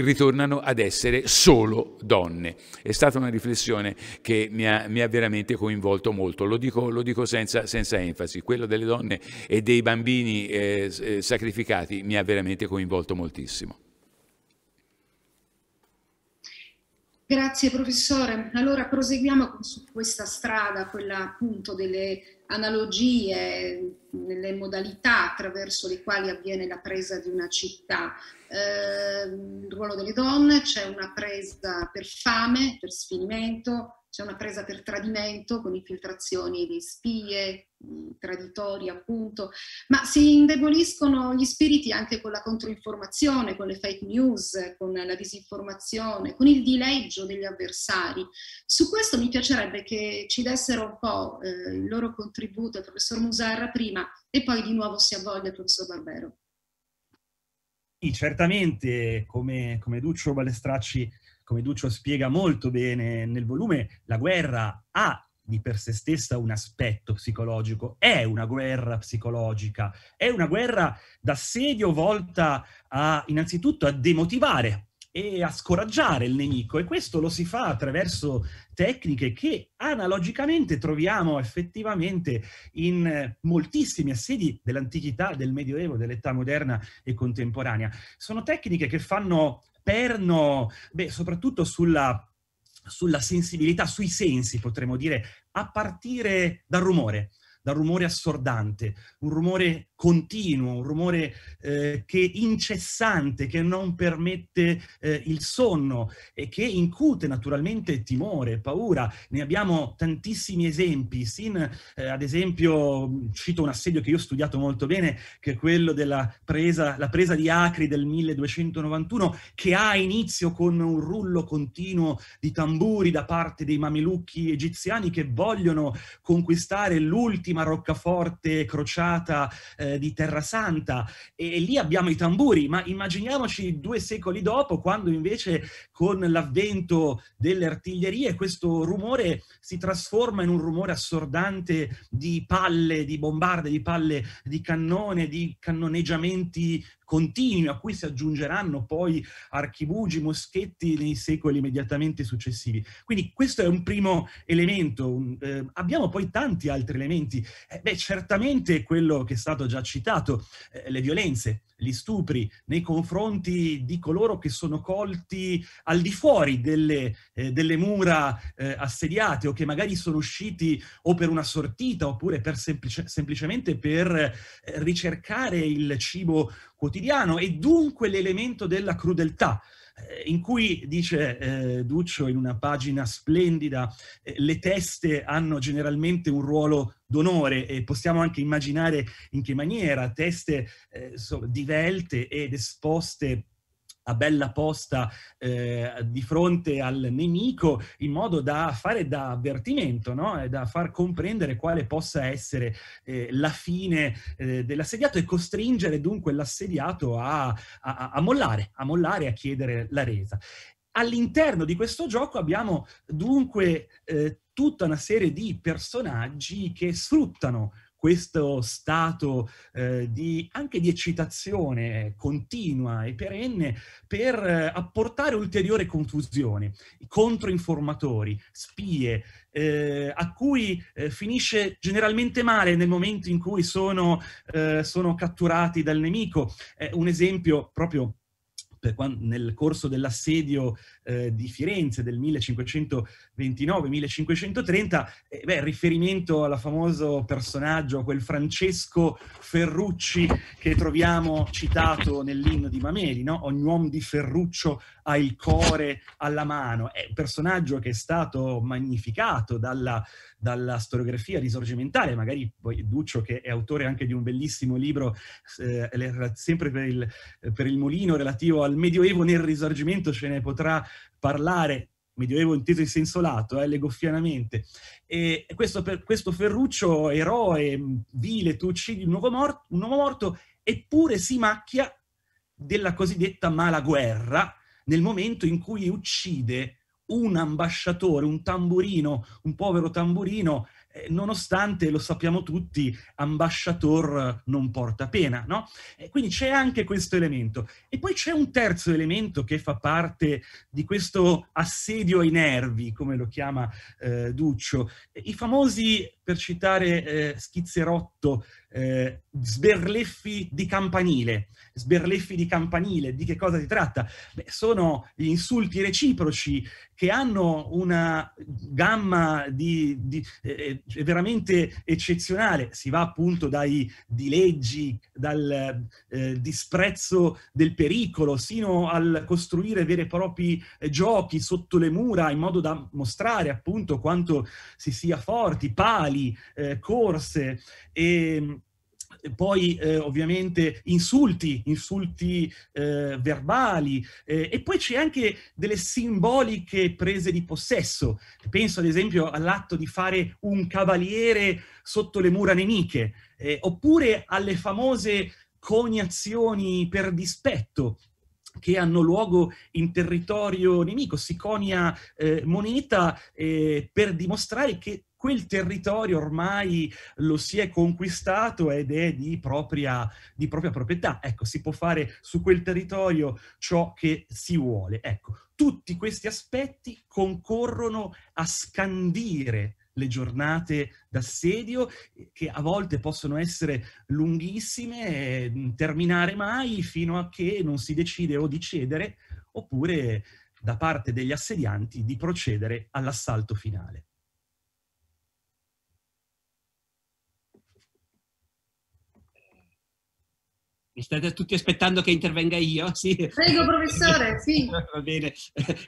ritornano ad essere solo donne. È stata una riflessione che mi ha, mi ha veramente coinvolto molto, lo dico, lo dico senza, senza, enfasi, quello delle donne e dei bambini eh, eh sacrificati mi ha veramente coinvolto moltissimo. Grazie professore. Allora proseguiamo su questa strada, quella appunto delle analogie, nelle modalità attraverso le quali avviene la presa di una città. Ehm, il ruolo delle donne, c'è una presa per fame, per sfinimento, c'è una presa per tradimento con infiltrazioni di spie, mm, traditori appunto, ma si indeboliscono gli spiriti anche con la controinformazione, con le fake news, con la disinformazione, con il dileggio degli avversari. Su questo mi piacerebbe che ci dessero un po' eh, il loro contributo il professor Musarra prima e poi di nuovo si avvolge il professor Barbero certamente, come, come Duccio Balestracci, come Duccio spiega molto bene nel volume, la guerra ha di per sé stessa un aspetto psicologico, è una guerra psicologica, è una guerra d'assedio volta a, innanzitutto a demotivare e a scoraggiare il nemico e questo lo si fa attraverso tecniche che analogicamente troviamo effettivamente in eh, moltissimi assedi dell'antichità, del Medioevo, dell'età moderna e contemporanea. Sono tecniche che fanno perno, beh, soprattutto sulla sulla sensibilità, sui sensi, potremmo dire, a partire dal rumore, dal rumore assordante, un rumore continuo, un rumore eh, che incessante, che non permette eh, il sonno e che incute naturalmente timore, paura. Ne abbiamo tantissimi esempi, sin eh, ad esempio, cito un assedio che io ho studiato molto bene, che è quello della presa, presa di Acri del 1291, che ha inizio con un rullo continuo di tamburi da parte dei mamelucchi egiziani che vogliono conquistare l'ultima roccaforte crociata eh, eh, di Terra Santa e, e, lì abbiamo i tamburi, ma immaginiamoci due secoli dopo quando invece con l'avvento delle artiglierie questo rumore si trasforma in un rumore assordante di palle, di bombarde, di palle di cannone, di cannoneggiamenti continui a cui si aggiungeranno poi archibugi, moschetti nei secoli immediatamente successivi. Quindi questo è un primo elemento. eh, abbiamo poi tanti altri elementi. Eh, beh, certamente quello che è stato già citato, eh, le violenze, gli stupri nei confronti di coloro che sono colti al di fuori delle, eh, delle mura eh, assediate o che magari sono usciti o per una sortita oppure per semplice, semplicemente per eh, ricercare il cibo quotidiano e dunque l'elemento della crudeltà, eh, in cui dice eh, Duccio in una pagina splendida, eh, le teste hanno generalmente un ruolo d'onore e possiamo anche immaginare in che maniera teste eh, so, divelte ed esposte a bella posta eh, di fronte al nemico in modo da fare da avvertimento no? e da far comprendere quale possa essere eh, la fine eh, dell'assediato e costringere dunque l'assediato a, a, a mollare, a mollare, a chiedere la resa. All'interno di questo gioco abbiamo dunque eh, tutta una serie di personaggi che sfruttano questo stato eh, di, anche di eccitazione continua e perenne per eh, apportare ulteriore confusione. I controinformatori, spie, eh, a cui eh, finisce generalmente male nel momento in cui sono, eh, sono catturati dal nemico. Eh, un esempio proprio quando, nel corso dell'assedio eh, di Firenze del 1529-1530, eh, beh, riferimento al famoso personaggio, quel Francesco Ferrucci che troviamo citato nell'inno di Mameli, no? ogni uomo di Ferruccio ha il cuore alla mano, è un personaggio che è stato magnificato dalla dalla storiografia risorgimentale, magari poi Duccio che è autore anche di un bellissimo libro eh, sempre per il, per il Molino relativo al Medioevo nel Risorgimento, ce ne potrà parlare medioevo inteso in senso lato, eh, fianamente. E questo, per, questo Ferruccio, eroe, vile, tu uccidi un uomo, morto, morto, eppure si macchia della cosiddetta mala guerra nel momento in cui uccide un ambasciatore, un tamburino, un povero tamburino, eh, nonostante, lo sappiamo tutti, ambasciator non porta pena, no? E eh, quindi c'è anche questo elemento. E poi c'è un terzo elemento che fa parte di questo assedio ai nervi, come lo chiama eh, Duccio, i famosi per citare eh, Schizzerotto, eh, sberleffi di campanile. Sberleffi di campanile, di che cosa si tratta? Beh, sono gli insulti reciproci che hanno una gamma di, di, eh, eh veramente eccezionale. Si va appunto dai dileggi, dal eh, disprezzo del pericolo, sino al costruire veri e propri eh, giochi sotto le mura in modo da mostrare appunto quanto si sia forti, pali, rituali, eh, corse e poi eh, ovviamente insulti, insulti eh, verbali eh, e poi c'è anche delle simboliche prese di possesso. Penso ad esempio all'atto di fare un cavaliere sotto le mura nemiche, eh, oppure alle famose coniazioni per dispetto che hanno luogo in territorio nemico, si conia eh, moneta eh, per dimostrare che quel territorio ormai lo si è conquistato ed è di propria, di propria proprietà. Ecco, si può fare su quel territorio ciò che si vuole. Ecco, tutti questi aspetti concorrono a scandire le giornate d'assedio che a volte possono essere lunghissime, e eh, terminare mai fino a che non si decide o di cedere oppure da parte degli assedianti di procedere all'assalto finale. State tutti aspettando che intervenga io? Sì. Prego, professore, sì. Va bene,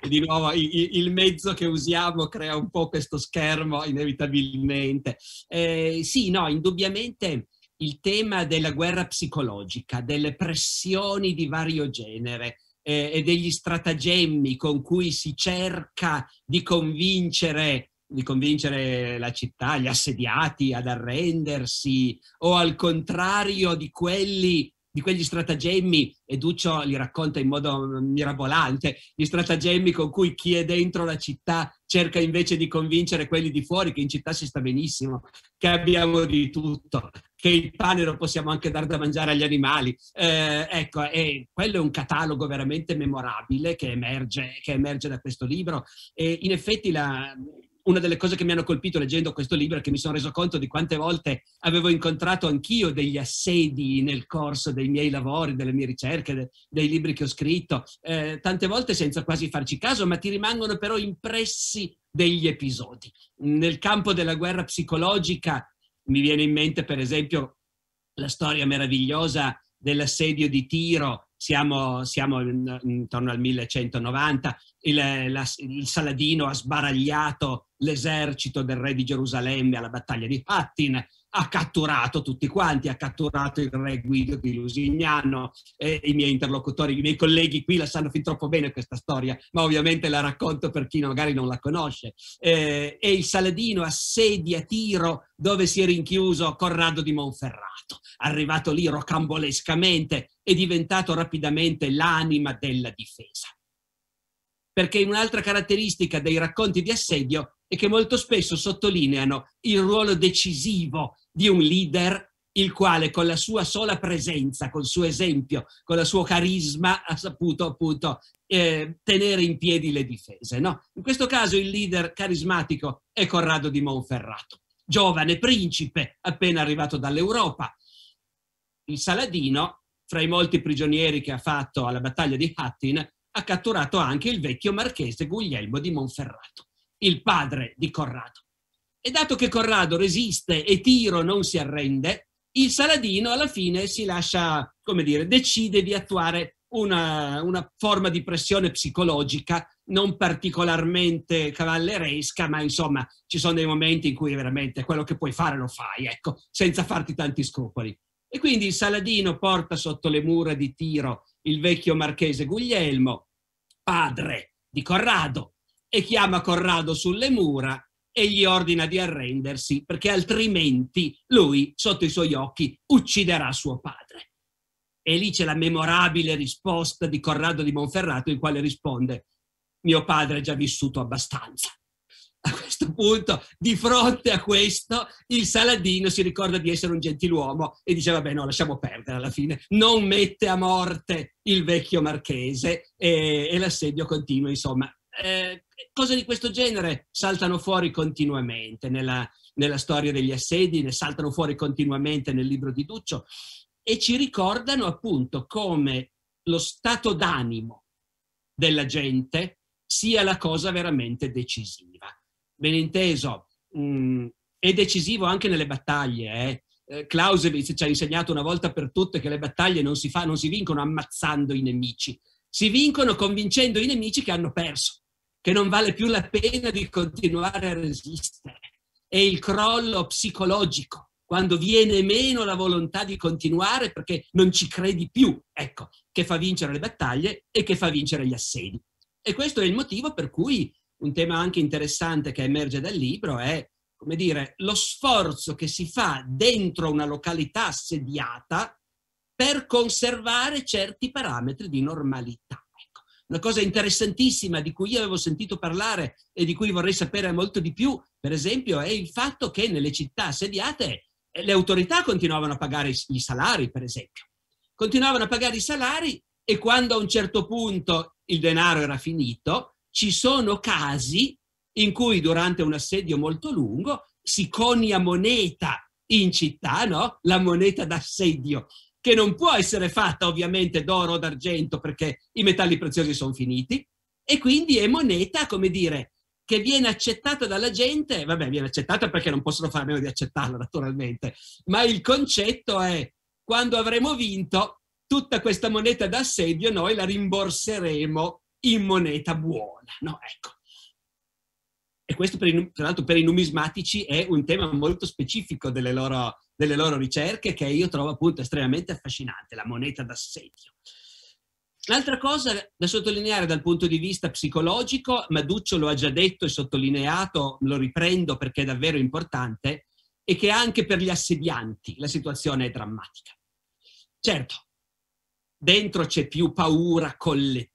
di nuovo il mezzo che usiamo crea un po' questo schermo, inevitabilmente. Eh, sì, no, indubbiamente il tema della guerra psicologica, delle pressioni di vario genere eh, e degli stratagemmi con cui si cerca di convincere di convincere la città, gli assediati ad arrendersi o al contrario di quelli di quegli stratagemmi, e Duccio li racconta in modo mm, mirabolante, gli stratagemmi con cui chi è dentro la città cerca invece di convincere quelli di fuori che in città si sta benissimo, che abbiamo di tutto, che il pane lo possiamo anche dare da mangiare agli animali. Eh, ecco, e quello è un catalogo veramente memorabile che emerge, che emerge da questo libro e in effetti la, una delle cose che mi hanno colpito leggendo questo libro è che mi sono reso conto di quante volte avevo incontrato anch'io degli assedi nel corso dei miei lavori, delle mie ricerche, de, dei libri che ho scritto, eh, tante volte senza quasi farci caso, ma ti rimangono però impressi degli episodi. Nel campo della guerra psicologica mi viene in mente per esempio la storia meravigliosa dell'assedio di Tiro siamo, siamo intorno al 1190, il, la, il Saladino ha sbaragliato l'esercito del re di Gerusalemme alla battaglia di Pattin, ha catturato tutti quanti, ha catturato il re Guido di Lusignano, eh, i miei interlocutori, i miei colleghi qui la sanno fin troppo bene questa storia, ma ovviamente la racconto per chi magari non la conosce. Eh, e il Saladino assedia Tiro dove si è rinchiuso Corrado di Monferrato, arrivato lì rocambolescamente e diventato rapidamente l'anima della difesa. Perché un'altra caratteristica dei racconti di assedio è che molto spesso sottolineano il ruolo decisivo di un leader il quale con la sua sola presenza, col suo esempio, con il suo carisma ha saputo appunto eh, tenere in piedi le difese. No? In questo caso il leader carismatico è Corrado di Monferrato, giovane principe appena arrivato dall'Europa. Il Saladino, fra i molti prigionieri che ha fatto alla battaglia di Hattin, ha catturato anche il vecchio marchese Guglielmo di Monferrato, il padre di Corrado. E dato che Corrado resiste e Tiro non si arrende, il Saladino alla fine si lascia, come dire, decide di attuare una, una forma di pressione psicologica non particolarmente cavalleresca, ma insomma ci sono dei momenti in cui veramente quello che puoi fare lo fai, ecco, senza farti tanti scrupoli. E quindi il Saladino porta sotto le mura di Tiro il vecchio marchese Guglielmo, padre di Corrado, e chiama Corrado sulle mura e gli ordina di arrendersi perché altrimenti lui, sotto i suoi occhi, ucciderà suo padre. E lì c'è la memorabile risposta di Corrado di Monferrato, il quale risponde, mio padre è già vissuto abbastanza. A questo punto, di fronte a questo, il Saladino si ricorda di essere un gentiluomo e dice, vabbè, no, lasciamo perdere alla fine. Non mette a morte il vecchio marchese e, e l'assedio continua, insomma. Eh, cose di questo genere saltano fuori continuamente nella, nella storia degli assedi, ne saltano fuori continuamente nel libro di Duccio e ci ricordano appunto come lo stato d'animo della gente sia la cosa veramente decisiva. Ben inteso, mh, mm, è decisivo anche nelle battaglie. Eh. eh? Clausewitz ci ha insegnato una volta per tutte che le battaglie non si, fa, non si vincono ammazzando i nemici, si vincono convincendo i nemici che hanno perso che non vale più la pena di continuare a resistere. È il crollo psicologico, quando viene meno la volontà di continuare perché non ci credi più, ecco, che fa vincere le battaglie e che fa vincere gli assedi. E questo è il motivo per cui un tema anche interessante che emerge dal libro è, come dire, lo sforzo che si fa dentro una località assediata per conservare certi parametri di normalità. Una cosa interessantissima di cui io avevo sentito parlare e di cui vorrei sapere molto di più, per esempio, è il fatto che nelle città assediate eh, le autorità continuavano a pagare i salari, per esempio. Continuavano a pagare i salari e quando a un certo punto il denaro era finito, ci sono casi in cui durante un assedio molto lungo si conia moneta in città, no? La moneta d'assedio che non può essere fatta ovviamente d'oro o d'argento perché i metalli preziosi sono finiti e quindi è moneta, come dire, che viene accettata dalla gente, vabbè viene accettata perché non possono fare a meno di accettarla naturalmente, ma il concetto è quando avremo vinto tutta questa moneta d'assedio noi la rimborseremo in moneta buona, no? Ecco. E questo, i, tra l'altro, per i numismatici è un tema molto specifico delle loro, delle loro ricerche che io trovo appunto estremamente affascinante, la moneta d'assedio. L'altra cosa da sottolineare dal punto di vista psicologico, Maduccio lo ha già detto e sottolineato, lo riprendo perché è davvero importante, è che anche per gli assedianti la situazione è drammatica. Certo, dentro c'è più paura collettiva,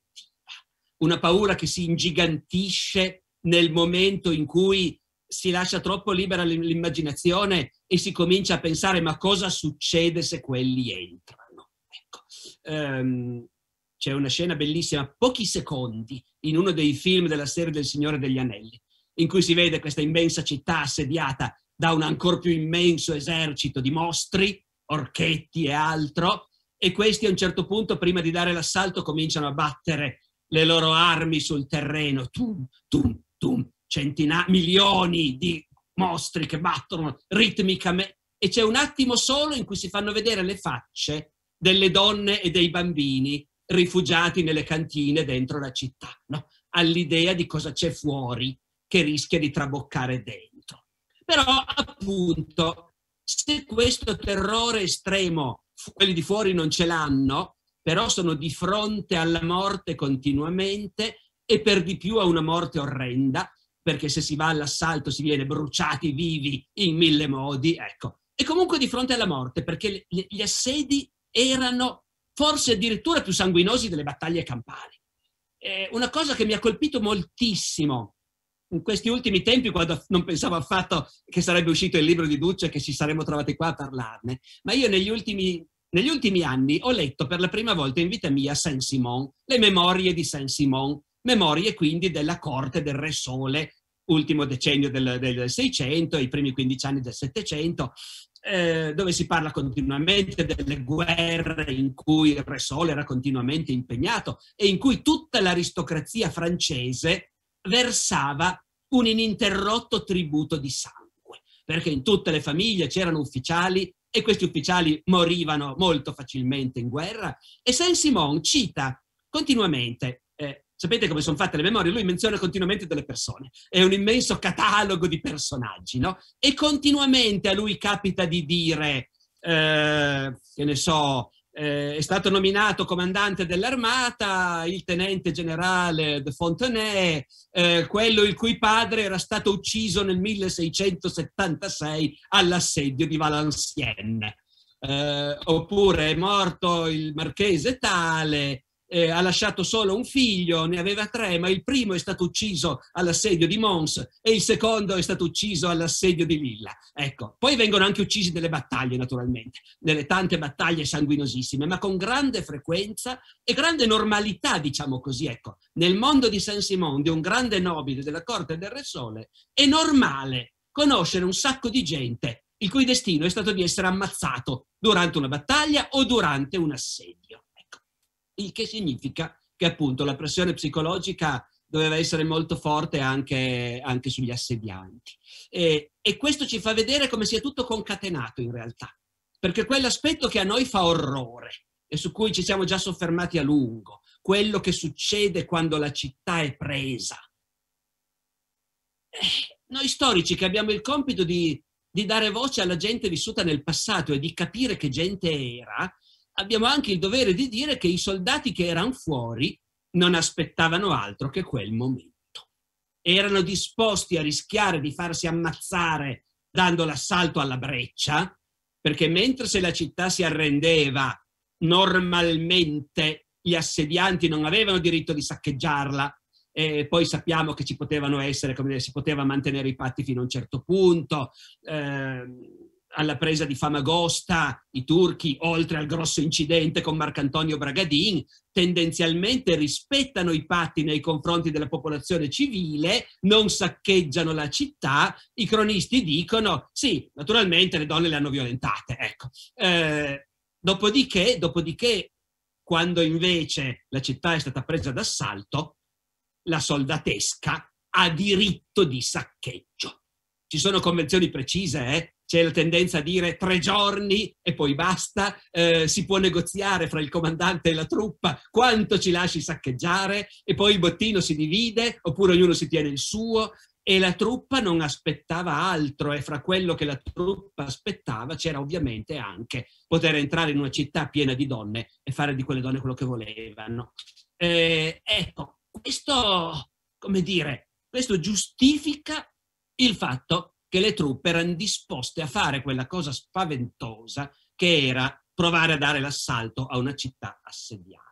una paura che si ingigantisce nel momento in cui si lascia troppo libera l'immaginazione e si comincia a pensare ma cosa succede se quelli entrano? Ecco. Um, c'è una scena bellissima, pochi secondi, in uno dei film della serie del Signore degli Anelli, in cui si vede questa immensa città assediata da un ancora più immenso esercito di mostri, orchetti e altro, e questi a un certo punto, prima di dare l'assalto, cominciano a battere le loro armi sul terreno, tum, tum, tum, centinaia, milioni di mostri che battono ritmicamente e c'è un attimo solo in cui si fanno vedere le facce delle donne e dei bambini rifugiati nelle cantine dentro la città, no? all'idea di cosa c'è fuori che rischia di traboccare dentro. Però appunto, se questo terrore estremo, quelli di fuori non ce l'hanno, però sono di fronte alla morte continuamente, e per di più a una morte orrenda, perché se si va all'assalto si viene bruciati vivi in mille modi, ecco. E comunque di fronte alla morte, perché gli assedi erano forse addirittura più sanguinosi delle battaglie campali. Eh, una cosa che mi ha colpito moltissimo in questi ultimi tempi, quando non pensavo affatto che sarebbe uscito il libro di Duccia e che ci saremmo trovati qua a parlarne, ma io negli ultimi, negli ultimi anni ho letto per la prima volta in vita mia Saint-Simon, le memorie di Saint-Simon, memorie quindi della corte del Re Sole, ultimo decennio del, del 600, i primi 15 anni del 700, eh, dove si parla continuamente delle guerre in cui il Re Sole era continuamente impegnato e in cui tutta l'aristocrazia francese versava un ininterrotto tributo di sangue, perché in tutte le famiglie c'erano ufficiali e questi ufficiali morivano molto facilmente in guerra. E Saint-Simon cita continuamente Sapete come sono fatte le memorie? Lui menziona continuamente delle persone, è un immenso catalogo di personaggi, no? E continuamente a lui capita di dire, eh, che ne so, eh, è stato nominato comandante dell'armata il tenente generale de Fontenay, eh, quello il cui padre era stato ucciso nel 1676 all'assedio di Valenciennes. Eh, oppure è morto il marchese tale, eh, ha lasciato solo un figlio, ne aveva tre, ma il primo è stato ucciso all'assedio di Mons e il secondo è stato ucciso all'assedio di Lilla. Ecco, poi vengono anche uccisi nelle battaglie, naturalmente, nelle tante battaglie sanguinosissime, ma con grande frequenza e grande normalità, diciamo così. Ecco, nel mondo di saint Simon, di un grande nobile della corte del Re Sole, è normale conoscere un sacco di gente il cui destino è stato di essere ammazzato durante una battaglia o durante un assedio il che significa che appunto la pressione psicologica doveva essere molto forte anche, anche sugli assedianti. E, e, questo ci fa vedere come sia tutto concatenato in realtà, perché quell'aspetto che a noi fa orrore e su cui ci siamo già soffermati a lungo, quello che succede quando la città è presa. Eh, noi storici che abbiamo il compito di, di dare voce alla gente vissuta nel passato e di capire che gente era, abbiamo anche il dovere di dire che i soldati che erano fuori non aspettavano altro che quel momento. Erano disposti a rischiare di farsi ammazzare dando l'assalto alla breccia, perché mentre se la città si arrendeva, normalmente gli assedianti non avevano diritto di saccheggiarla, e poi sappiamo che ci potevano essere, come dire, si poteva mantenere i patti fino a un certo punto, eh, alla presa di Famagosta, i turchi, oltre al grosso incidente con Marcantonio Bragadin, tendenzialmente rispettano i patti nei confronti della popolazione civile, non saccheggiano la città, i cronisti dicono sì, naturalmente le donne le hanno violentate. Ecco. Eh, dopodiché, dopodiché, quando invece la città è stata presa d'assalto, la soldatesca ha diritto di saccheggio. Ci sono convenzioni precise, eh? c'è la tendenza a dire tre giorni e poi basta, eh, si può negoziare fra il comandante e la truppa, quanto ci lasci saccheggiare e poi il bottino si divide oppure ognuno si tiene il suo e la truppa non aspettava altro e fra quello che la truppa aspettava c'era ovviamente anche poter entrare in una città piena di donne e fare di quelle donne quello che volevano. Eh, ecco, questo, come dire, questo giustifica il fatto che le truppe erano disposte a fare quella cosa spaventosa che era provare a dare l'assalto a una città assediata.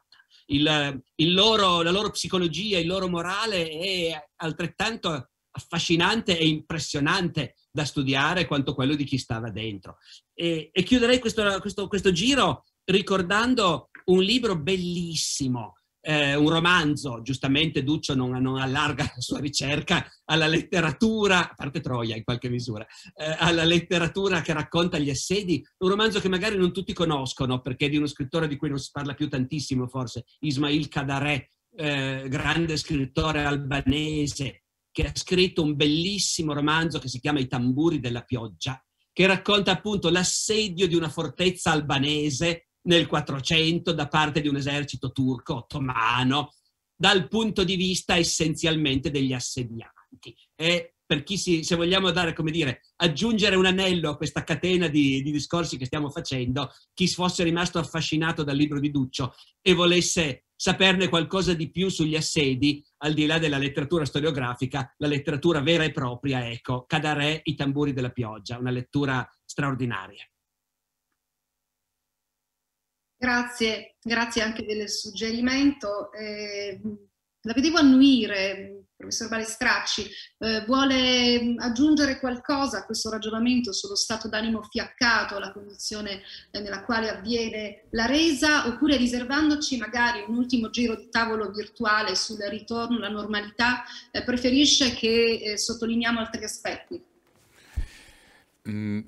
Il, il loro, la loro psicologia, il loro morale è altrettanto affascinante e impressionante da studiare quanto quello di chi stava dentro. E, e chiuderei questo, questo, questo giro ricordando un libro bellissimo eh, un romanzo, giustamente Duccio non, non, allarga la sua ricerca alla letteratura, a parte Troia in qualche misura, eh, alla letteratura che racconta gli assedi, un romanzo che magari non tutti conoscono perché è di uno scrittore di cui non si parla più tantissimo forse, Ismail Kadaré, eh, grande scrittore albanese che ha scritto un bellissimo romanzo che si chiama I tamburi della pioggia, che racconta appunto l'assedio di una fortezza albanese nel 400 da parte di un esercito turco ottomano dal punto di vista essenzialmente degli assedianti. E per chi si, se vogliamo dare, come dire, aggiungere un anello a questa catena di, di discorsi che stiamo facendo, chi fosse rimasto affascinato dal libro di Duccio e volesse saperne qualcosa di più sugli assedi, al di là della letteratura storiografica, la letteratura vera e propria, ecco, Cadarè, i tamburi della pioggia, una lettura straordinaria. Grazie, grazie anche del suggerimento. Eh, la vedevo annuire, professor Balestracci, eh, vuole aggiungere qualcosa a questo ragionamento sullo stato d'animo fiaccato, la condizione nella quale avviene la resa, oppure riservandoci magari un ultimo giro di tavolo virtuale sul ritorno alla normalità, eh, preferisce che eh, sottolineiamo altri aspetti? Mm,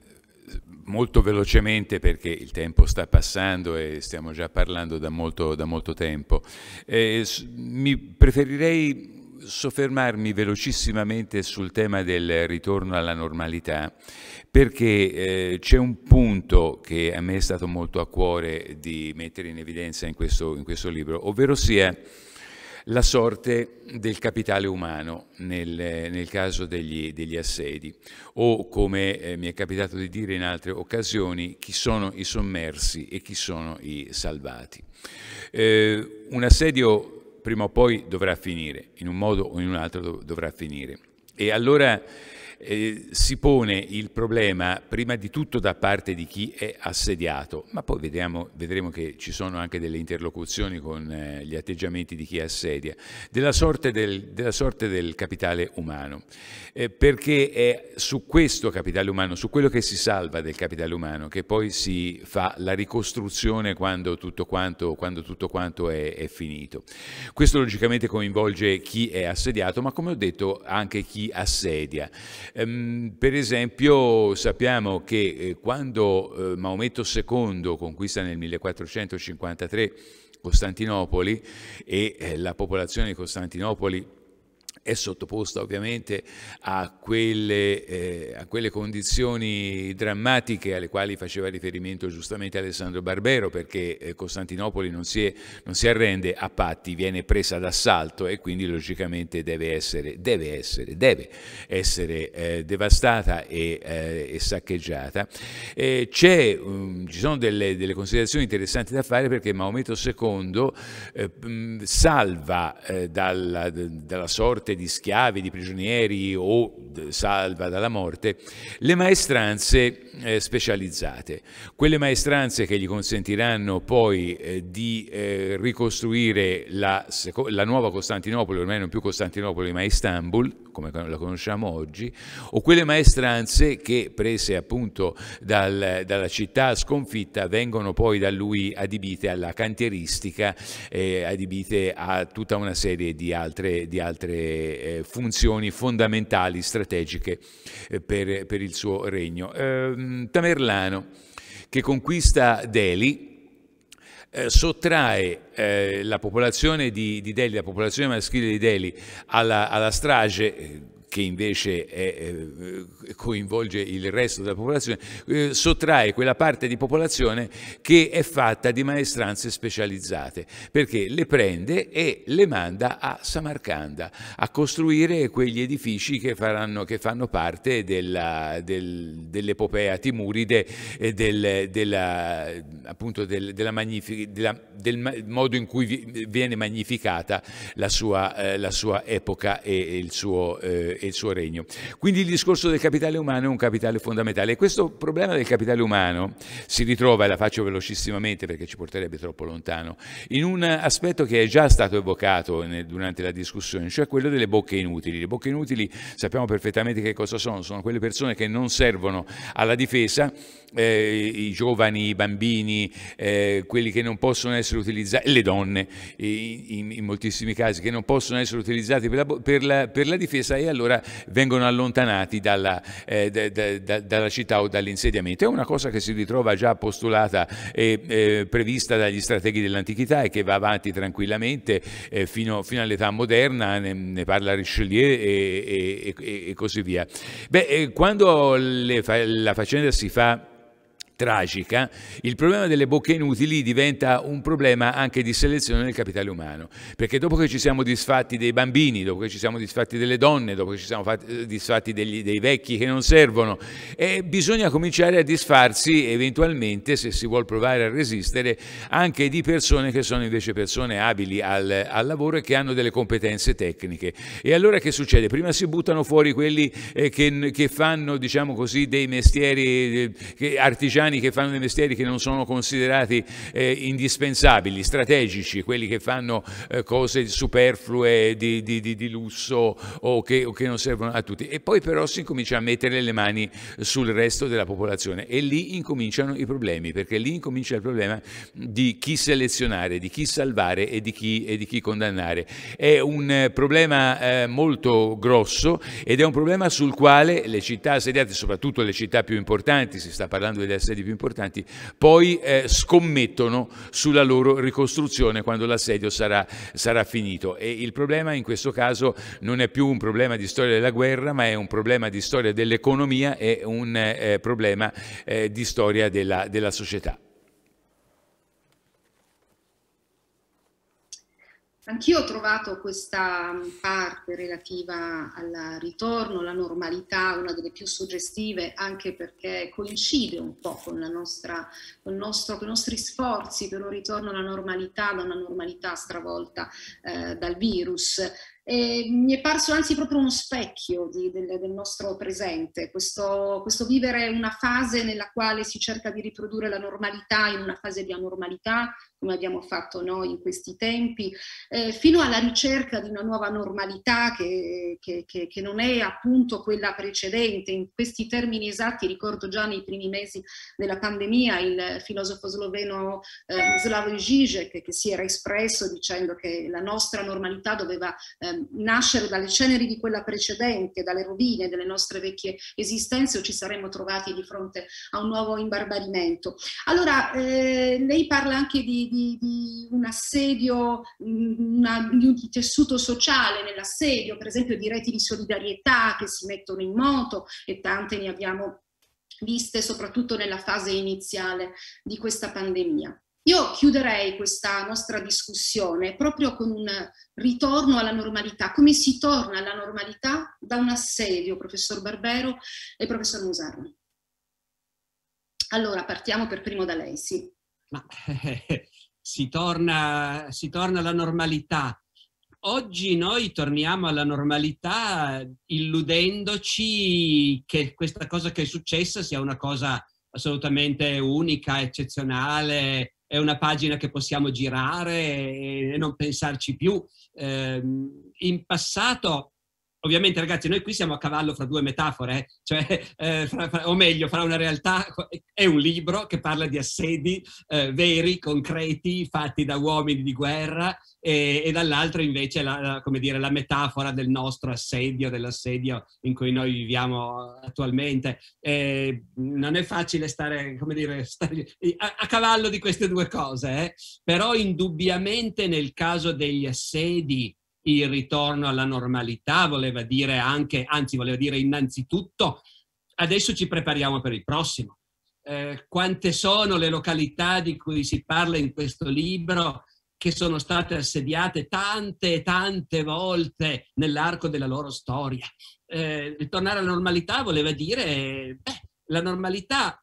molto velocemente perché il tempo sta passando e stiamo già parlando da molto, da molto tempo. Eh, mi preferirei soffermarmi velocissimamente sul tema del ritorno alla normalità perché eh, c'è un punto che a me è stato molto a cuore di mettere in evidenza in questo, in questo libro, ovvero sia la sorte del capitale umano nel, nel caso degli, degli, assedi o, come eh, mi è capitato di dire in altre occasioni, chi sono i sommersi e chi sono i salvati. Eh, un assedio prima o poi dovrà finire, in un modo o in un altro dovrà finire. E allora eh, si pone il problema prima di tutto da parte di chi è assediato, ma poi vediamo, vedremo che ci sono anche delle interlocuzioni con eh, gli atteggiamenti di chi assedia, della sorte del, della sorte del capitale umano, eh, perché è su questo capitale umano, su quello che si salva del capitale umano, che poi si fa la ricostruzione quando tutto quanto, quando tutto quanto è, è finito. Questo logicamente coinvolge chi è assediato, ma come ho detto anche chi assedia. Ehm, per esempio sappiamo che eh, quando eh, Maometto II conquista nel 1453 Costantinopoli e eh, la popolazione di Costantinopoli è sottoposta ovviamente a quelle, eh, a quelle, condizioni drammatiche alle quali faceva riferimento giustamente Alessandro Barbero perché eh, Costantinopoli non si, è, non si, arrende a patti, viene presa d'assalto e quindi logicamente deve essere, deve essere, deve essere eh, devastata e, eh, e saccheggiata. Um, ci sono delle, delle, considerazioni interessanti da fare perché Maometto II eh, mm, salva dalla, dalla sorte di schiavi, di prigionieri o salva dalla morte, le maestranze eh, specializzate, quelle maestranze che gli consentiranno poi eh, di eh, ricostruire la, la, nuova Costantinopoli, ormai non più Costantinopoli ma Istanbul, come la conosciamo oggi, o quelle maestranze che prese appunto dal, dalla città sconfitta vengono poi da lui adibite alla cantieristica, eh, adibite a tutta una serie di altre, di altre eh, funzioni fondamentali, strategiche eh, per, per, il suo regno. Ehm, Tamerlano che conquista Delhi eh, sottrae eh, la popolazione di, di, Delhi, la popolazione maschile di Delhi alla, alla strage eh, che invece è, eh, coinvolge il resto della popolazione, eh, sottrae quella parte di popolazione che è fatta di maestranze specializzate, perché le prende e le manda a Samarcanda a costruire quegli edifici che, faranno, che fanno parte dell'epopea timuride e del, della, appunto del, della della, del modo in cui viene magnificata la sua, eh, la sua epoca e, e il suo... Eh, e il suo regno. Quindi il discorso del capitale umano è un capitale fondamentale e questo problema del capitale umano si ritrova, e la faccio velocissimamente perché ci porterebbe troppo lontano, in un aspetto che è già stato evocato nel, durante la discussione, cioè quello delle bocche inutili. Le bocche inutili sappiamo perfettamente che cosa sono, sono quelle persone che non servono alla difesa, eh, i giovani, i bambini, eh, quelli che non possono essere utilizzati, le donne in, in, moltissimi casi, che non possono essere utilizzati per la, per la, per la difesa e allora allora vengono allontanati dalla, eh, da, da, dalla città o dall'insediamento. È una cosa che si ritrova già postulata e eh, prevista dagli strateghi dell'antichità e che va avanti tranquillamente eh, fino, fino all'età moderna, ne, ne, parla Richelieu e, e, e, e così via. Beh, eh, quando le, la faccenda si fa tragica, il problema delle bocche inutili diventa un problema anche di selezione del capitale umano, perché dopo che ci siamo disfatti dei bambini, dopo che ci siamo disfatti delle donne, dopo che ci siamo fatti, eh, disfatti degli, dei vecchi che non servono, eh, bisogna cominciare a disfarsi eventualmente, se si vuole provare a resistere, anche di persone che sono invece persone abili al, al, lavoro e che hanno delle competenze tecniche. E allora che succede? Prima si buttano fuori quelli eh, che, che, fanno, diciamo così, dei mestieri eh, artigiani, artigiani che fanno dei mestieri che non sono considerati eh, indispensabili, strategici, quelli che fanno eh, cose superflue di, di, di, di lusso o che, o che, non servono a tutti. E poi però si incomincia a mettere le mani sul resto della popolazione e lì incominciano i problemi, perché lì incomincia il problema di chi selezionare, di chi salvare e di chi, e di chi condannare. È un eh, problema eh, molto grosso ed è un problema sul quale le città assediate, soprattutto le città più importanti, si sta parlando delle assediate, cittadini più importanti, poi eh, scommettono sulla loro ricostruzione quando l'assedio sarà, sarà, finito. E il problema in questo caso non è più un problema di storia della guerra, ma è un problema di storia dell'economia e un eh, problema eh, di storia della, della società. Anch'io ho trovato questa mm, parte relativa al ritorno, alla normalità, una delle più suggestive, anche perché coincide un po' con, nostra, con, nostro, con i nostri sforzi per un ritorno alla normalità, da una normalità stravolta eh, dal virus. E mi è parso anzi proprio uno specchio di, del, del, nostro presente, questo, questo, vivere una fase nella quale si cerca di riprodurre la normalità in una fase di anormalità, come abbiamo fatto noi in questi tempi, eh, fino alla ricerca di una nuova normalità che, che, che, che, non è appunto quella precedente. In questi termini esatti, ricordo già nei primi mesi della pandemia il filosofo sloveno eh, Slavoj Žižek che si era espresso dicendo che la nostra normalità doveva eh, nascere dalle ceneri di quella precedente, dalle rovine delle nostre vecchie esistenze o ci saremmo trovati di fronte a un nuovo imbarbarimento. Allora, eh, lei parla anche di, di, di, un assedio, una, di un tessuto sociale nell'assedio, per esempio di reti di solidarietà che si mettono in moto e tante ne abbiamo viste soprattutto nella fase iniziale di questa pandemia. Io chiuderei questa nostra discussione proprio con un ritorno alla normalità. Come si torna alla normalità da un assedio, professor Barbero e professor Musarno? Allora, partiamo per primo da lei, sì. Ma, eh, si torna, si torna alla normalità. Oggi noi torniamo alla normalità illudendoci che questa cosa che è successa sia una cosa assolutamente unica, eccezionale, è una pagina che possiamo girare e non pensarci più. Ehm, in passato Ovviamente, ragazzi, noi qui siamo a cavallo fra due metafore, eh? cioè, eh, fra, fra, o meglio, fra una realtà è un libro che parla di assedi eh, veri, concreti, fatti da uomini di guerra, e, e dall'altra invece la, la, come dire, la metafora del nostro assedio, dell'assedio in cui noi viviamo attualmente. E non è facile stare, come dire, stare a, a, cavallo di queste due cose, eh? però indubbiamente nel caso degli assedi il ritorno alla normalità, voleva dire anche, anzi voleva dire innanzitutto, adesso ci prepariamo per il prossimo. Eh, quante sono le località di cui si parla in questo libro che sono state assediate tante e tante volte nell'arco della loro storia. Eh, ritornare alla normalità voleva dire, beh, la normalità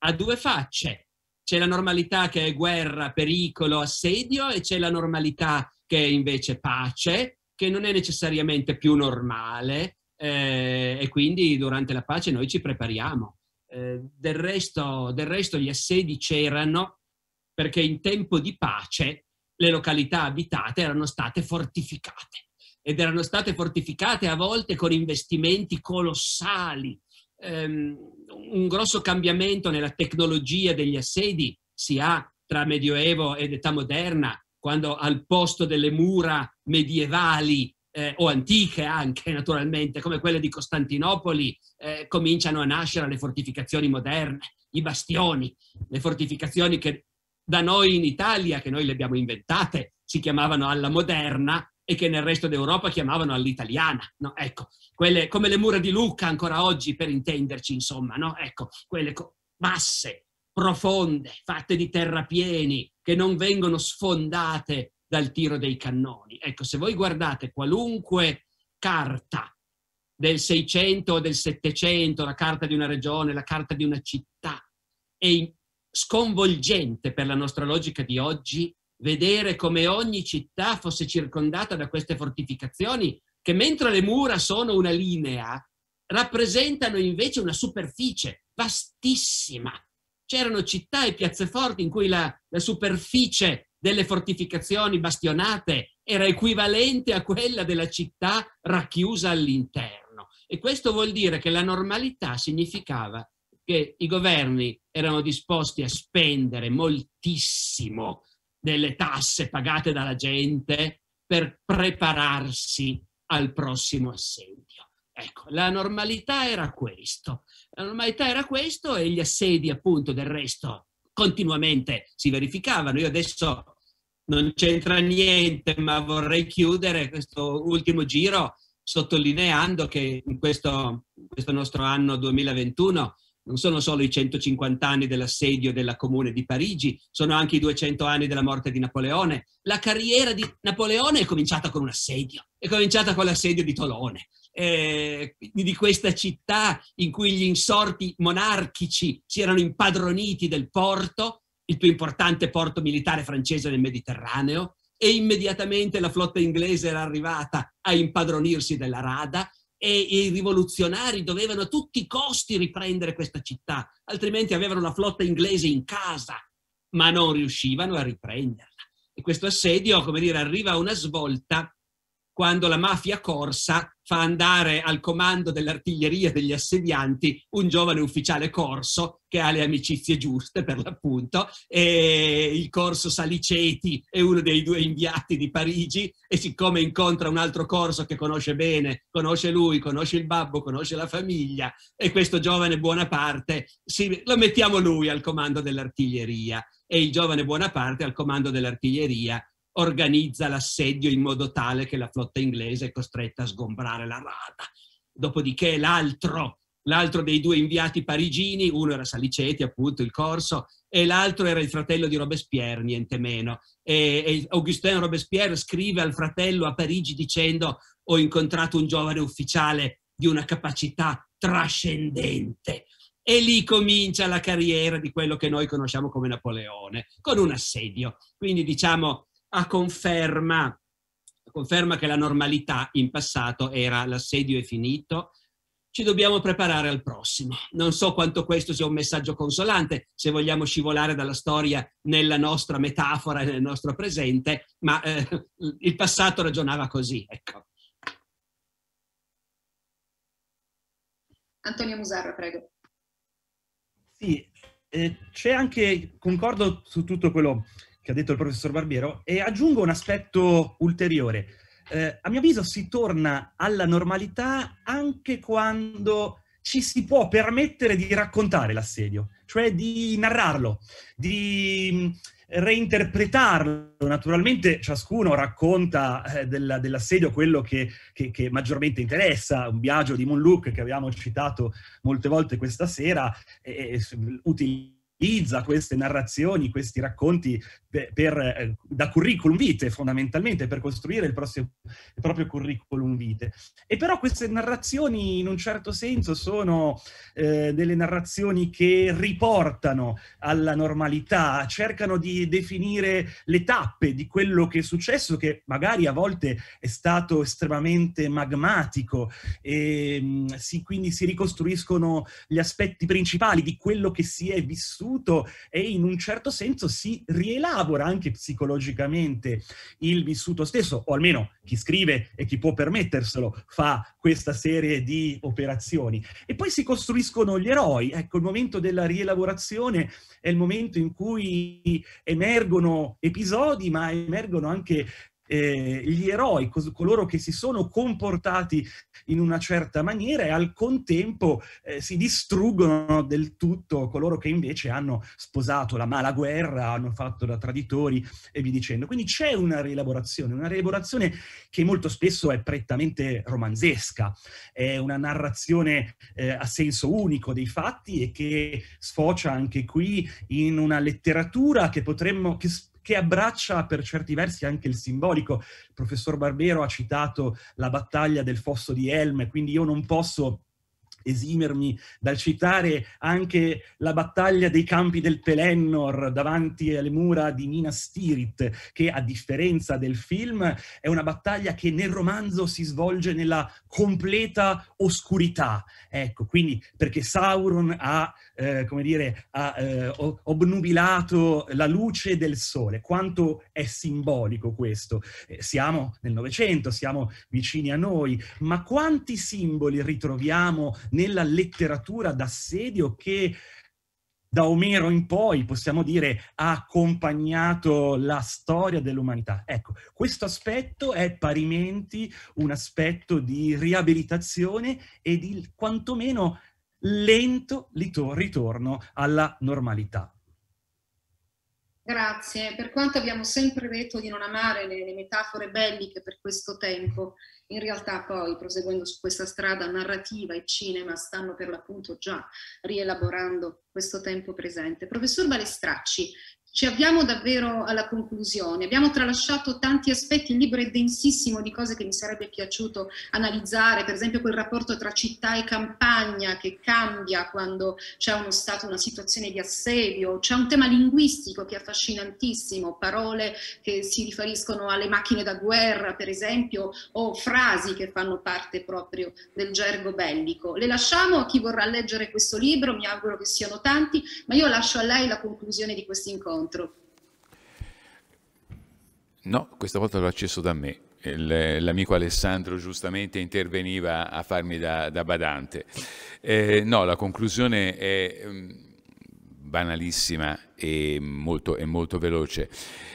ha due facce. C'è la normalità che è guerra, pericolo, assedio e c'è la normalità che è invece pace, che non è necessariamente più normale eh, e quindi durante la pace noi ci prepariamo. Eh, del, resto, del resto gli assedi c'erano perché in tempo di pace le località abitate erano state fortificate ed erano state fortificate a volte con investimenti colossali. Um, un grosso cambiamento nella tecnologia degli assedi si ha tra Medioevo ed età moderna, quando al posto delle mura medievali eh, o antiche anche naturalmente, come quelle di Costantinopoli, eh, cominciano a nascere le fortificazioni moderne, i bastioni, le fortificazioni che da noi in Italia, che noi le abbiamo inventate, si chiamavano alla moderna e che nel resto d'Europa chiamavano all'italiana. No? Ecco, quelle, come le mura di Lucca ancora oggi, per intenderci, insomma, no? ecco, quelle basse, profonde, fatte di terrapieni, che non vengono sfondate dal tiro dei cannoni. Ecco, se voi guardate qualunque carta del 600 o del 700, la carta di una regione, la carta di una città, è sconvolgente per la nostra logica di oggi vedere come ogni città fosse circondata da queste fortificazioni che mentre le mura sono una linea, rappresentano invece una superficie vastissima c'erano città e piazzeforti in cui la, la superficie delle fortificazioni bastionate era equivalente a quella della città racchiusa all'interno. E questo vuol dire che la normalità significava che i governi erano disposti a spendere moltissimo delle tasse pagate dalla gente per prepararsi al prossimo assedio. Ecco, la normalità era questo. La normalità era questo e gli assedi, appunto, del resto continuamente si verificavano. Io adesso non c'entra niente, ma vorrei chiudere questo ultimo giro sottolineando che in questo, questo nostro anno 2021 non sono solo i 150 anni dell'assedio della Comune di Parigi, sono anche i 200 anni della morte di Napoleone. La carriera di Napoleone è cominciata con un assedio, è cominciata con l'assedio di Tolone eh, di questa città in cui gli insorti monarchici si erano impadroniti del porto, il più importante porto militare francese nel Mediterraneo, e immediatamente la flotta inglese era arrivata a impadronirsi della Rada e i rivoluzionari dovevano a tutti i costi riprendere questa città, altrimenti avevano la flotta inglese in casa, ma non riuscivano a riprenderla. E questo assedio, come dire, arriva a una svolta quando la mafia corsa fa andare al comando dell'artiglieria degli assedianti un giovane ufficiale corso che ha le amicizie giuste per l'appunto e il corso Saliceti è uno dei due inviati di Parigi e siccome incontra un altro corso che conosce bene, conosce lui, conosce il babbo, conosce la famiglia e questo giovane Buonaparte, sì, lo mettiamo lui al comando dell'artiglieria e il giovane Buonaparte al comando dell'artiglieria organizza l'assedio in modo tale che la flotta inglese è costretta a sgombrare la rada. Dopodiché l'altro, l'altro dei due inviati parigini, uno era Saliceti, appunto, il corso, e l'altro era il fratello di Robespierre, niente meno. E, e Augustin Robespierre scrive al fratello a Parigi dicendo ho incontrato un giovane ufficiale di una capacità trascendente. E lì comincia la carriera di quello che noi conosciamo come Napoleone, con un assedio. Quindi diciamo a conferma, a conferma che la normalità in passato era l'assedio è finito, ci dobbiamo preparare al prossimo. Non so quanto questo sia un messaggio consolante, se vogliamo scivolare dalla storia nella nostra metafora e nel nostro presente, ma eh, il passato ragionava così. Ecco. Antonio Musarra, prego. Sì, eh, c'è anche, concordo su tutto quello che ha detto il professor Barbiero e aggiungo un aspetto ulteriore. Eh, a mio avviso si torna alla normalità anche quando ci si può permettere di raccontare l'assedio, cioè di narrarlo, di mm, reinterpretarlo. Naturalmente ciascuno racconta eh, della, dell'assedio quello che, che, che, maggiormente interessa, un viaggio di Monluc che abbiamo citato molte volte questa sera, è, eh, è eh, utile utilizza queste narrazioni, questi racconti per, per, eh, da curriculum vitae fondamentalmente per costruire il, prossimo, il, proprio curriculum vitae. E però queste narrazioni in un certo senso sono eh, delle narrazioni che riportano alla normalità, cercano di definire le tappe di quello che è successo, che magari a volte è stato estremamente magmatico, e, ehm, si, quindi si ricostruiscono gli aspetti principali di quello che si è vissuto ripetuto e in un certo senso si rielabora anche psicologicamente il vissuto stesso, o almeno chi scrive e chi può permetterselo fa questa serie di operazioni. E poi si costruiscono gli eroi, ecco il momento della rielaborazione è il momento in cui emergono episodi, ma emergono anche eh, gli eroi, cos- coloro che si sono comportati in una certa maniera e al contempo eh, si distruggono del tutto coloro che invece hanno sposato la mala guerra, hanno fatto da traditori e vi dicendo. Quindi c'è una rielaborazione, una rielaborazione che molto spesso è prettamente romanzesca, è una narrazione eh, a senso unico dei fatti e che sfocia anche qui in una letteratura che potremmo, che, che abbraccia per certi versi anche il simbolico. Il professor Barbero ha citato la battaglia del fosso di Helm, quindi io non posso esimermi dal citare anche la battaglia dei campi del Pelennor davanti alle mura di Minas Tirith, che a differenza del film è una battaglia che nel romanzo si svolge nella completa oscurità. Ecco, quindi perché Sauron ha, eh, come dire, ha eh, obnubilato la luce del sole. Quanto è simbolico questo? Eh, siamo nel Novecento, siamo vicini a noi, ma quanti simboli ritroviamo nella letteratura d'assedio che da Omero in poi, possiamo dire, ha accompagnato la storia dell'umanità. Ecco, questo aspetto è parimenti un aspetto di riabilitazione e di quantomeno lento ritorno alla normalità. Grazie. Per quanto abbiamo sempre detto di non amare le, le, metafore belliche per questo tempo, in realtà poi, proseguendo su questa strada, narrativa e cinema stanno per l'appunto già rielaborando questo tempo presente. Professor Balestracci, ci avviamo davvero alla conclusione. Abbiamo tralasciato tanti aspetti, il libro è densissimo di cose che mi sarebbe piaciuto analizzare, per esempio quel rapporto tra città e campagna che cambia quando c'è uno stato, una situazione di assedio, c'è un tema linguistico che è affascinantissimo, parole che si riferiscono alle macchine da guerra, per esempio, o frasi che fanno parte proprio del gergo bellico. Le lasciamo a chi vorrà leggere questo libro, mi auguro che siano tanti, ma io lascio a lei la conclusione di questo incontro incontro. No, questa volta l'ho acceso da me. l'amico Alessandro giustamente interveniva a farmi da, da badante. Eh, no, la conclusione è mm, banalissima e molto, e molto veloce.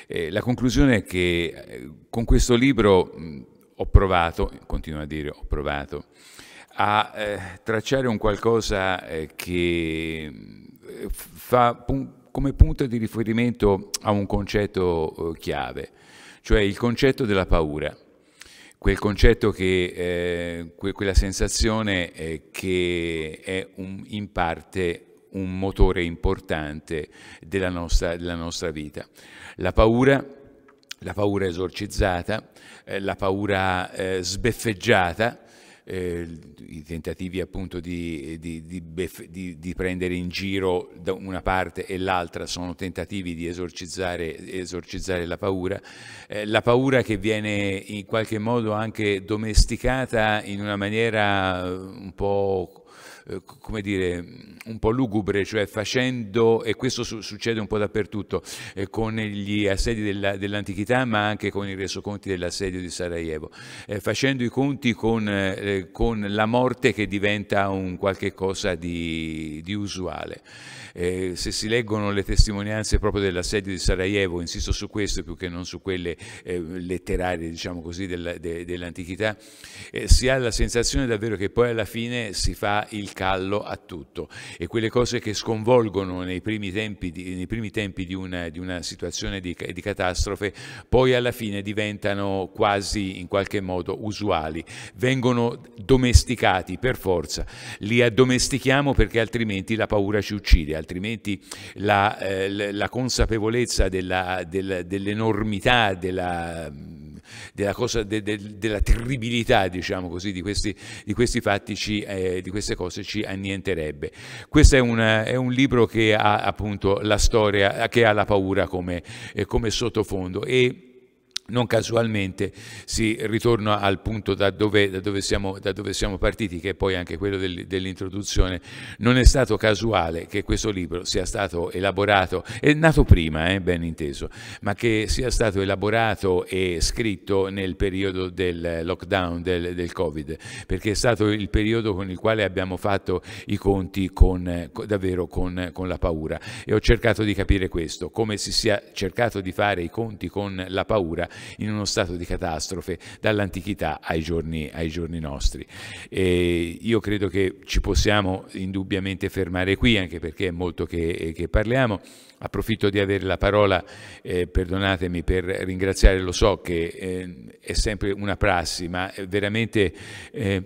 Eh, la conclusione è che eh, con questo libro mm, ho provato, continuo a dire ho provato, a eh, tracciare un qualcosa eh, che mm, fa come punto di riferimento a un concetto eh, chiave, cioè il concetto della paura, quel concetto che, eh, que quella sensazione eh, che è un, in parte un motore importante della nostra, della nostra vita. La paura, la paura esorcizzata, eh, la paura eh, sbeffeggiata, eh, i tentativi appunto di, di, di, di, prendere in giro da una parte e l'altra sono tentativi di esorcizzare, esorcizzare la paura, eh, la paura che viene in qualche modo anche domesticata in una maniera eh, un po' eh, come dire, un po' lugubre, cioè facendo, e questo su succede un po' dappertutto, eh, con gli assedi dell'antichità ma anche con i resoconti dell'assedio di Sarajevo, eh, facendo i conti con, eh, con, la morte che diventa un qualche cosa di, di usuale. Eh, se si leggono le testimonianze proprio dell'assedio di Sarajevo, insisto su questo più che non su quelle eh, letterarie, diciamo così, dell'antichità, de, eh, dell si ha la sensazione davvero che poi alla fine si fa il callo a tutto e quelle cose che sconvolgono nei primi tempi di, nei primi tempi di, una, di una, situazione di, di catastrofe, poi alla fine diventano quasi in qualche modo usuali, vengono domesticati per forza, li addomestichiamo perché altrimenti la paura ci uccide, altrimenti la, eh, la consapevolezza dell'enormità della, dell della della, cosa, de, de, della terribilità diciamo così, di, questi, di questi fatti, ci, eh, di queste cose ci annienterebbe. Questo è, una, è un libro che ha appunto la storia, che ha la paura come, eh, come sottofondo. E, non casualmente si ritorna al punto da dove, da dove, siamo, da dove siamo, partiti, che è poi anche quello del, dell'introduzione. Non è stato casuale che questo libro sia stato elaborato, è nato prima, eh, ben inteso, ma che sia stato elaborato e scritto nel periodo del lockdown, del, del Covid, perché è stato il periodo con il quale abbiamo fatto i conti con, davvero con, con la paura. E ho cercato di capire questo, come si sia cercato di fare i conti con la paura in uno stato di catastrofe dall'antichità ai giorni, ai giorni nostri. E io credo che ci possiamo indubbiamente fermare qui, anche perché è molto che, che parliamo. Approfitto di avere la parola, eh, perdonatemi, per ringraziare, lo so che eh, è sempre una prassi, ma veramente... Eh,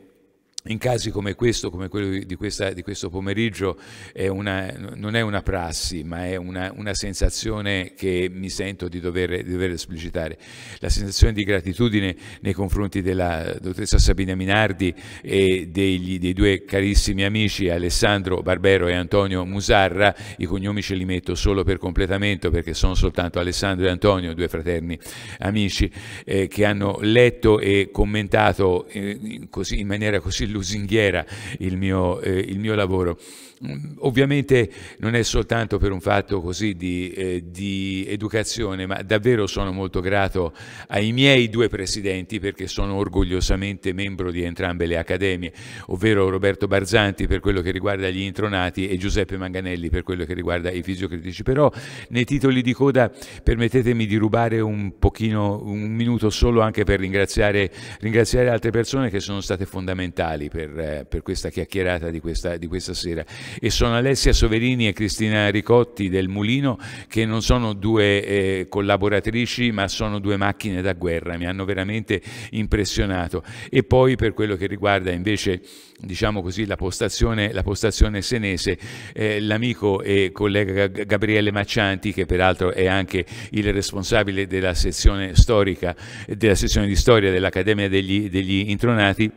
in casi come questo, come quello di, questa, di questo pomeriggio, è una, non è una prassi, ma è una, una sensazione che mi sento di dover, di dover, esplicitare. La sensazione di gratitudine nei confronti della dottoressa Sabina Minardi e degli, dei due carissimi amici Alessandro Barbero e Antonio Musarra, i cognomi ce li metto solo per completamento perché sono soltanto Alessandro e Antonio, due fraterni amici, eh, che hanno letto e commentato eh, così, in maniera così lunga lusinghiera il mio, eh, il mio lavoro. Mm, ovviamente non è soltanto per un fatto così di, eh, di, educazione, ma davvero sono molto grato ai miei due presidenti perché sono orgogliosamente membro di entrambe le accademie, ovvero Roberto Barzanti per quello che riguarda gli intronati e Giuseppe Manganelli per quello che riguarda i fisiocritici. Però nei titoli di coda permettetemi di rubare un pochino, un minuto solo anche per ringraziare, ringraziare altre persone che sono state fondamentali per, eh, per questa chiacchierata di questa, di questa sera e sono Alessia Soverini e Cristina Ricotti del Mulino che non sono due eh, collaboratrici ma sono due macchine da guerra, mi hanno veramente impressionato. E poi per quello che riguarda invece diciamo così, la, postazione, la postazione senese, eh, l'amico e collega Gabriele Maccianti, che peraltro è anche il responsabile della sezione storica, della sezione di storia dell'Accademia degli, degli Intronati,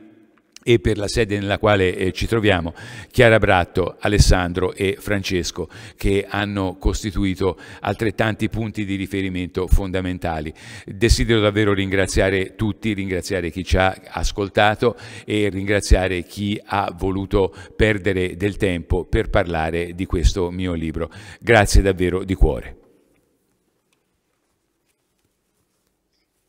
e per la sede nella quale eh, ci troviamo, Chiara Bratto, Alessandro e Francesco, che hanno costituito altrettanti punti di riferimento fondamentali. Desidero davvero ringraziare tutti, ringraziare chi ci ha ascoltato e ringraziare chi ha voluto perdere del tempo per parlare di questo mio libro. Grazie davvero di cuore.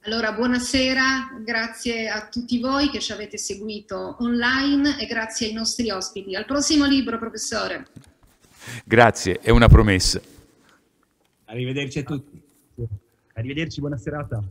Allora, buonasera, grazie a tutti voi che ci avete seguito online e grazie ai nostri ospiti. Al prossimo libro, professore. Grazie, è una promessa. Arrivederci a tutti. Arrivederci, buona serata.